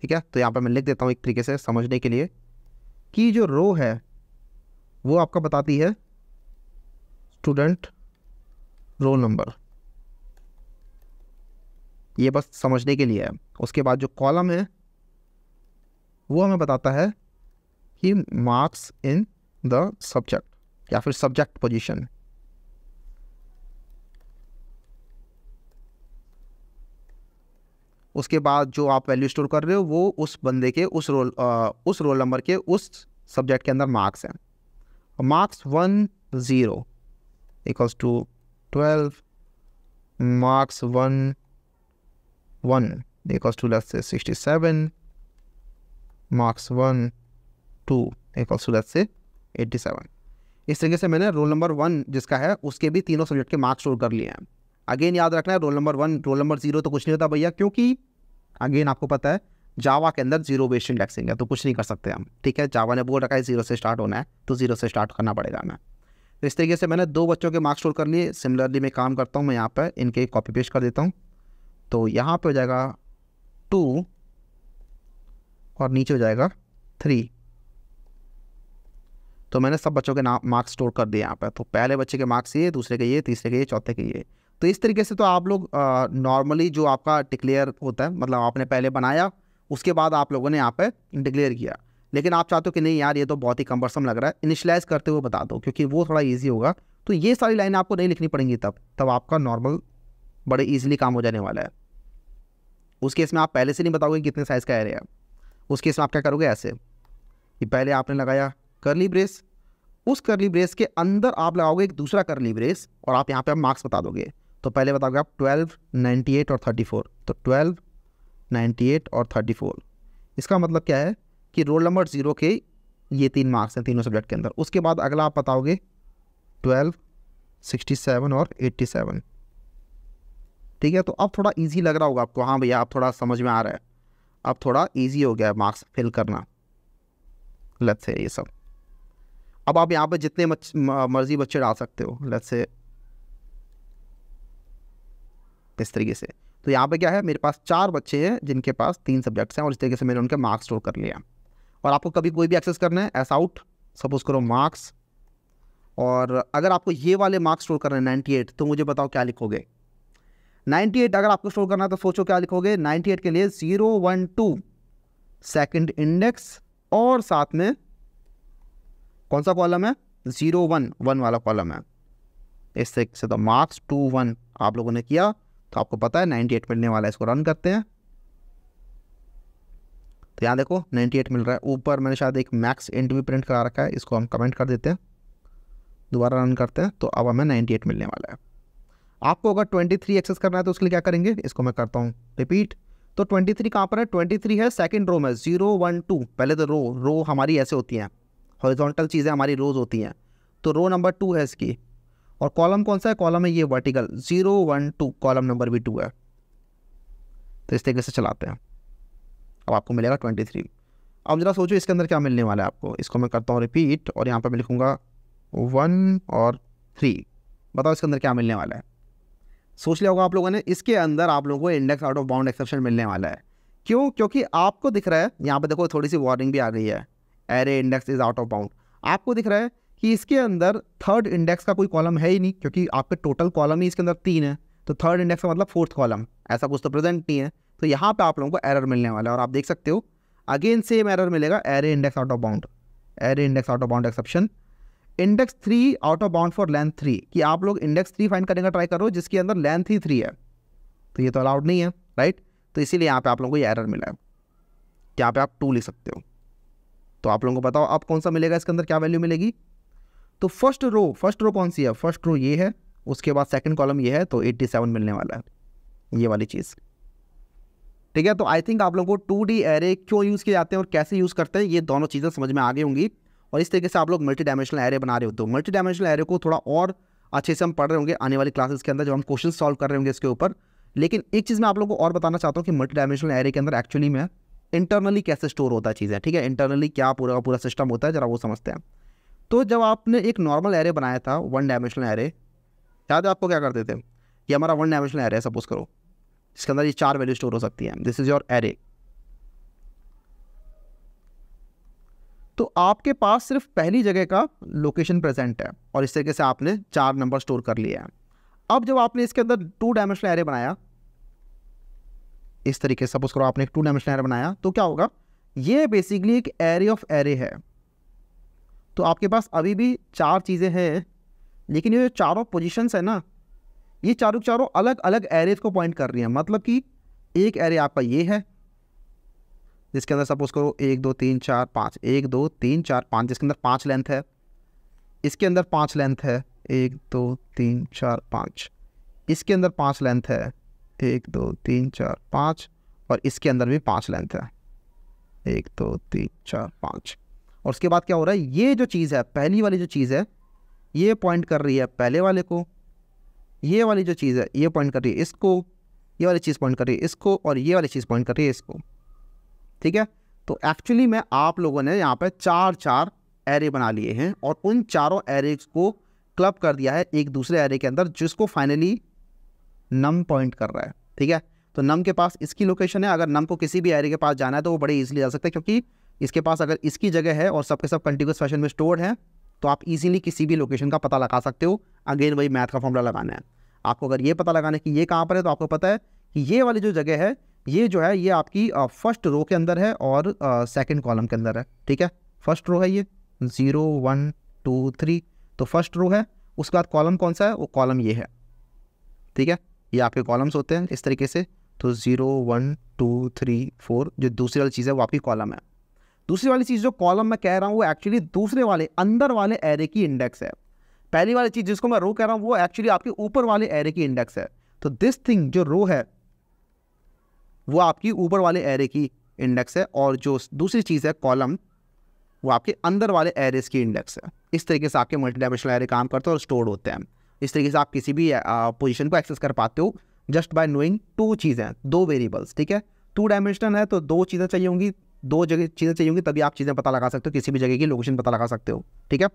ठीक है तो यहाँ पर मैं लिख देता हूँ एक तरीके से समझने के लिए कि जो रो है वो आपका बताती है स्टूडेंट रोल नंबर ये बस समझने के लिए है उसके बाद जो कॉलम है वो हमें बताता है कि मार्क्स इन द सब्जेक्ट या फिर सब्जेक्ट पोजिशन उसके बाद जो आप वैल्यू स्टोर कर रहे हो वो उस बंदे के उस रोल आ, उस रोल नंबर के उस सब्जेक्ट के अंदर मार्क्स हैं marks one zero equals to twelve marks one one two let's say sixty seven marks one two equals to let's say eighty seven इस तरीके से मैंने रोल नंबर वन जिसका है उसके भी तीनों सब्जेक्ट के मार्क्स स्टोर कर लिए हैं अगेन याद रखना है roll number one roll number zero तो कुछ नहीं होता भैया क्योंकि अगेन आपको पता है जावा के अंदर जीरो बेस्ट इंडेक्सिंग है तो कुछ नहीं कर सकते हम ठीक है जावा ने बोल रखा है जीरो से स्टार्ट होना है तो जीरो से स्टार्ट करना पड़ेगा हमें तो इस तरीके से मैंने दो बच्चों के मार्क्स स्टोर कर लिए सिमिलरली मैं काम करता हूँ मैं यहाँ पर इनके कॉपी पेस्ट कर देता हूँ तो यहाँ पर हो जाएगा टू और नीचे हो जाएगा थ्री तो मैंने सब बच्चों के नाम मार्क्स स्टोर कर दिए यहाँ पर तो पहले बच्चे के मार्क्स ये दूसरे के ये तीसरे के ये चौथे के ये तो इस तरीके से तो आप लोग नॉर्मली जो आपका डिक्लेयर होता है मतलब आपने पहले बनाया उसके बाद आप लोगों ने यहाँ पर डिक्लेयर किया लेकिन आप चाहते हो कि नहीं यार ये तो बहुत ही कम्बरसम लग रहा है इनिशलाइज करते हुए बता दो क्योंकि वो थोड़ा ईजी होगा तो ये सारी लाइन आपको नहीं लिखनी पड़ेंगी तब तब आपका नॉर्मल बड़े ईजिली काम हो जाने वाला है उस केस में आप पहले से नहीं बताओगे कितने साइज़ का एरिया है उस केस में आप क्या करोगे ऐसे कि पहले आपने लगाया कर ली ब्रेस उस करली ब्रेस के अंदर आप लगाओगे एक दूसरा करली ब्रेस और आप यहाँ पे आप मार्क्स बता दोगे तो पहले बताओगे आप ट्वेल्व नाइन्टी एट और थर्टी फोर तो ट्वेल्व नाइन्टी एट और थर्टी फोर इसका मतलब क्या है कि रोल नंबर जीरो के ये तीन मार्क्स हैं तीनों सब्जेक्ट के अंदर उसके बाद अगला आप बताओगे ट्वेल्व सिक्सटी सेवन और एट्टी सेवन ठीक है तो अब थोड़ा इजी लग रहा होगा आपको हाँ भैया आप थोड़ा समझ में आ रहा है अब थोड़ा ईजी हो गया मार्क्स फिल करना लेट्स से ये सब अब आप यहाँ पे जितने मच, मर्जी बच्चे डाल सकते हो लेट से इस तरीके से तो यहाँ पे क्या है मेरे पास चार बच्चे हैं जिनके पास तीन सब्जेक्ट्स हैं और इस तरीके से मैंने उनके मार्क्स स्टोर कर लिया और आपको कभी कोई भी एक्सेस करना है एस आउट सपोज करो मार्क्स और अगर आपको ये वाले मार्क्स स्टोर करना है नाइन्टी तो मुझे बताओ क्या लिखोगे एट अगर आपको स्टोर करना है तो सोचो क्या लिखोगे एट के लिए zero one two second index और साथ में कौन सा कॉलम है जीरो वन वन वाला कॉलम है इस तरीके से तो मार्क्स टू वन आप लोगों ने किया तो आपको पता है नाइन्टी एट मिलने वाला है इसको रन करते हैं तो यहाँ देखो नाइन्टी एट मिल रहा है ऊपर मैंने शायद एक मैक्स इंट भी प्रिंट करा रखा है इसको हम कमेंट कर देते हैं दोबारा रन करते हैं तो अब हमें एट मिलने वाला है आपको अगर ट्वेंटी थ्री एक्सेस करना है तो उसके लिए क्या करेंगे इसको मैं करता हूँ रिपीट तो ट्वेंटी थ्री कहाँ पर है थ्री है सेकेंड रो में जीरो वन टू पहले तो रो रो हमारी ऐसे होती हैं हॉरिजॉन्टल चीज़ें हमारी रोज़ होती हैं तो रो नंबर टू है इसकी और कॉलम कौन सा है कॉलम है ये vertical zero one two column number भी टू है तो इस तरीके से चलाते हैं अब आपको मिलेगा ट्वेंटी थ्री अब ज़रा सोचो इसके अंदर क्या मिलने वाला है आपको इसको मैं करता हूँ रिपीट और यहाँ पर मैं लिखूँगा वन और थ्री बताओ इसके अंदर क्या मिलने वाला है सोच लिया होगा आप लोगों ने इसके अंदर आप लोगों को index out of bound exception मिलने वाला है क्यों क्योंकि आपको दिख रहा है यहाँ पर देखो थोड़ी सी वार्निंग भी आ गई है array index is out of bound आपको दिख रहा है कि इसके अंदर थर्ड इंडेक्स का कोई कॉलम है ही नहीं क्योंकि आपके टोटल कॉलम ही इसके अंदर तीन है तो थर्ड इंडेक्स का मतलब फोर्थ कॉलम ऐसा कुछ तो प्रेजेंट नहीं है तो यहाँ पे आप लोगों को एरर मिलने वाला है और आप देख सकते हो अगेन सेम एरर मिलेगा array index out of bound array index out of bound exception index three out of bound for length three कि आप लोग इंडेक्स थ्री फाइंड करने का ट्राई करो जिसके अंदर लेंथ ही थ्री है तो ये तो अलाउड नहीं है राइट तो इसीलिए यहाँ पे आप लोगों को ये एरर मिला है यहाँ पे आप टू लिख सकते हो तो आप लोगों को बताओ आप कौन सा मिलेगा इसके अंदर क्या वैल्यू मिलेगी तो फर्स्ट रो फर्स्ट रो कौन सी है फर्स्ट रो ये है उसके बाद सेकंड कॉलम ये है तो 87 मिलने वाला है ये वाली चीज़ ठीक है तो आई थिंक आप लोगों को टू डी एरे क्यों यूज़ किए जाते हैं और कैसे यूज़ करते हैं ये दोनों चीज़ें समझ में आ गई होंगी और इस तरीके से आप लोग मल्टी डायमेंशनल एरे बना रहे होते हो मल्टी डायमेंशनल एरे को थोड़ा और अच्छे से हम पढ़ रहे होंगे आने वाली क्लासेस के अंदर जब हम क्वेश्चन सॉल्व कर रहे होंगे इसके ऊपर लेकिन एक चीज़ मैं आप लोगों को और बताना चाहता हूँ कि मल्टी डायमेंशनल एरे के अंदर एक्चुअली में इंटरनली कैसे स्टोर होता है चीज़ें ठीक है इंटरनली क्या पूरा पूरा सिस्टम होता है ज़रा वो समझते हैं तो जब आपने एक नॉर्मल एरे बनाया था वन डायमेंशनल एरे याद है आपको क्या करते थे ये हमारा वन डायमेंशनल एरे है सपोज करो इसके अंदर ये चार वैल्यू स्टोर हो सकती हैं दिस इज़ योर एरे तो आपके पास सिर्फ पहली जगह का लोकेशन प्रेजेंट है और इस तरीके से आपने चार नंबर स्टोर कर लिया है अब जब आपने इसके अंदर टू डायमेंशनल एरे बनाया इस तरीके से सपोज करो आपने एक टू डायमेंशनल एरे बनाया तो क्या होगा ये बेसिकली एक एरे ऑफ एरे है तो आपके पास अभी भी चार चीज़ें हैं लेकिन ये जो चारों पोजिशंस है ना ये चारों चारों अलग अलग एरेज को पॉइंट कर रही हैं मतलब कि एक एरे आपका ये है जिसके अंदर सपोज करो एक दो तीन चार पाँच एक दो तीन चार पाँच जिसके अंदर पाँच लेंथ है इसके अंदर पाँच लेंथ है एक दो तीन चार पाँच इसके अंदर पाँच लेंथ है एक दो तीन चार पाँच और इसके अंदर भी पाँच लेंथ है एक दो तीन चार पाँच और उसके बाद क्या हो रहा है ये जो चीज़ है पहली वाली जो चीज़ है ये पॉइंट कर रही है पहले वाले को ये वाली जो चीज़ है ये पॉइंट कर रही है इसको ये वाली चीज़ पॉइंट कर रही है इसको और ये वाली चीज़ पॉइंट कर रही है इसको ठीक है तो एक्चुअली मैं आप लोगों ने यहाँ पर चार चार एरे बना लिए हैं और उन चारों एरे को क्लब कर दिया है एक दूसरे एरे के अंदर जिसको फाइनली नम पॉइंट कर रहा है ठीक है तो नम के पास इसकी लोकेशन है अगर नम को किसी भी एरिया के पास जाना है तो वो बड़े ईजिली जा सकते हैं क्योंकि इसके पास अगर इसकी जगह है और सबके सब कंटिन्यूस फैशन में स्टोर्ड है तो आप इजीली किसी भी लोकेशन का पता लगा सकते हो अगेन वही मैथ का फॉर्मूला लगाना है आपको अगर ये पता लगाना है कि ये कहाँ पर है तो आपको पता है कि ये वाली जो जगह है ये जो है ये आपकी फर्स्ट रो के अंदर है और सेकंड कॉलम के अंदर है ठीक है फर्स्ट रो है ये ज़ीरो वन टू थ्री तो फर्स्ट रो है उसके बाद कॉलम कौन सा है वो कॉलम ये है ठीक है ये आपके कॉलम्स होते हैं इस तरीके से तो zero one two three four जो दूसरी वाली चीज़ है वो आपकी कॉलम है दूसरी वाली चीज़ जो कॉलम मैं कह रहा हूँ वो एक्चुअली दूसरे वाले अंदर वाले एरे की इंडेक्स है पहली वाली चीज़ जिसको मैं रो कह रहा हूँ वो एक्चुअली आपके ऊपर वाले एरे की इंडेक्स है तो दिस थिंग जो रो है वो आपकी ऊपर वाले एरे की इंडेक्स है और जो दूसरी चीज़ है कॉलम वो आपके अंदर वाले एरेज की इंडेक्स है इस तरीके से आपके मल्टी डायमेंशनल एरे काम करते हैं और स्टोर होते हैं इस तरीके से आप किसी भी पोजिशन को एक्सेस कर पाते हो जस्ट बाय नोइंग टू चीज़ें दो वेरिएबल्स ठीक है टू डायमेंशनल है तो दो चीज़ें चाहिए होंगी दो जगह चीज़ें चाहिए होंगी तभी आप चीज़ें पता लगा सकते हो किसी भी जगह की लोकेशन पता लगा सकते हो ठीक है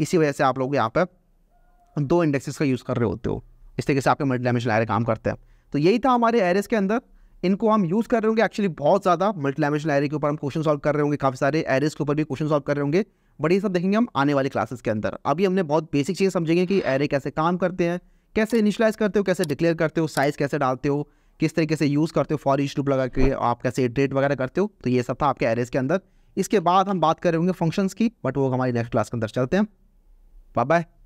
इसी वजह से आप लोग यहाँ पर दो इंडेक्सेस का यूज़ कर रहे होते हो इस तरीके से आपके मल्टी डायमेंशनल एरे काम करते हैं तो यही था हमारे एरेस के अंदर इनको हम यूज़ कर रहे होंगे एक्चुअली बहुत ज़्यादा मल्टी डायमेंशनल एरे के ऊपर हम क्वेश्चन सॉल्व कर रहे होंगे काफ़ी सारे एरेस के ऊपर भी क्वेश्चन सॉल्व कर रहे होंगे बट ये सब देखेंगे हम आने वाले क्लासेस के अंदर अभी हमने बहुत बेसिक चीज़ समझेंगे कि एरे कैसे काम करते हैं कैसे इनिशलाइज करते हो कैसे डिक्लेयर करते हो साइज़ कैसे डालते हो किस तरीके से यूज़ करते हो फॉर ईच लूप लगा के आप कैसे इटरेट वगैरह करते हो तो ये सब था आपके एरेज के अंदर इसके बाद हम बात कर रहे होंगे फंक्शंस की बट वो हमारी नेक्स्ट क्लास के अंदर चलते हैं बाय बाय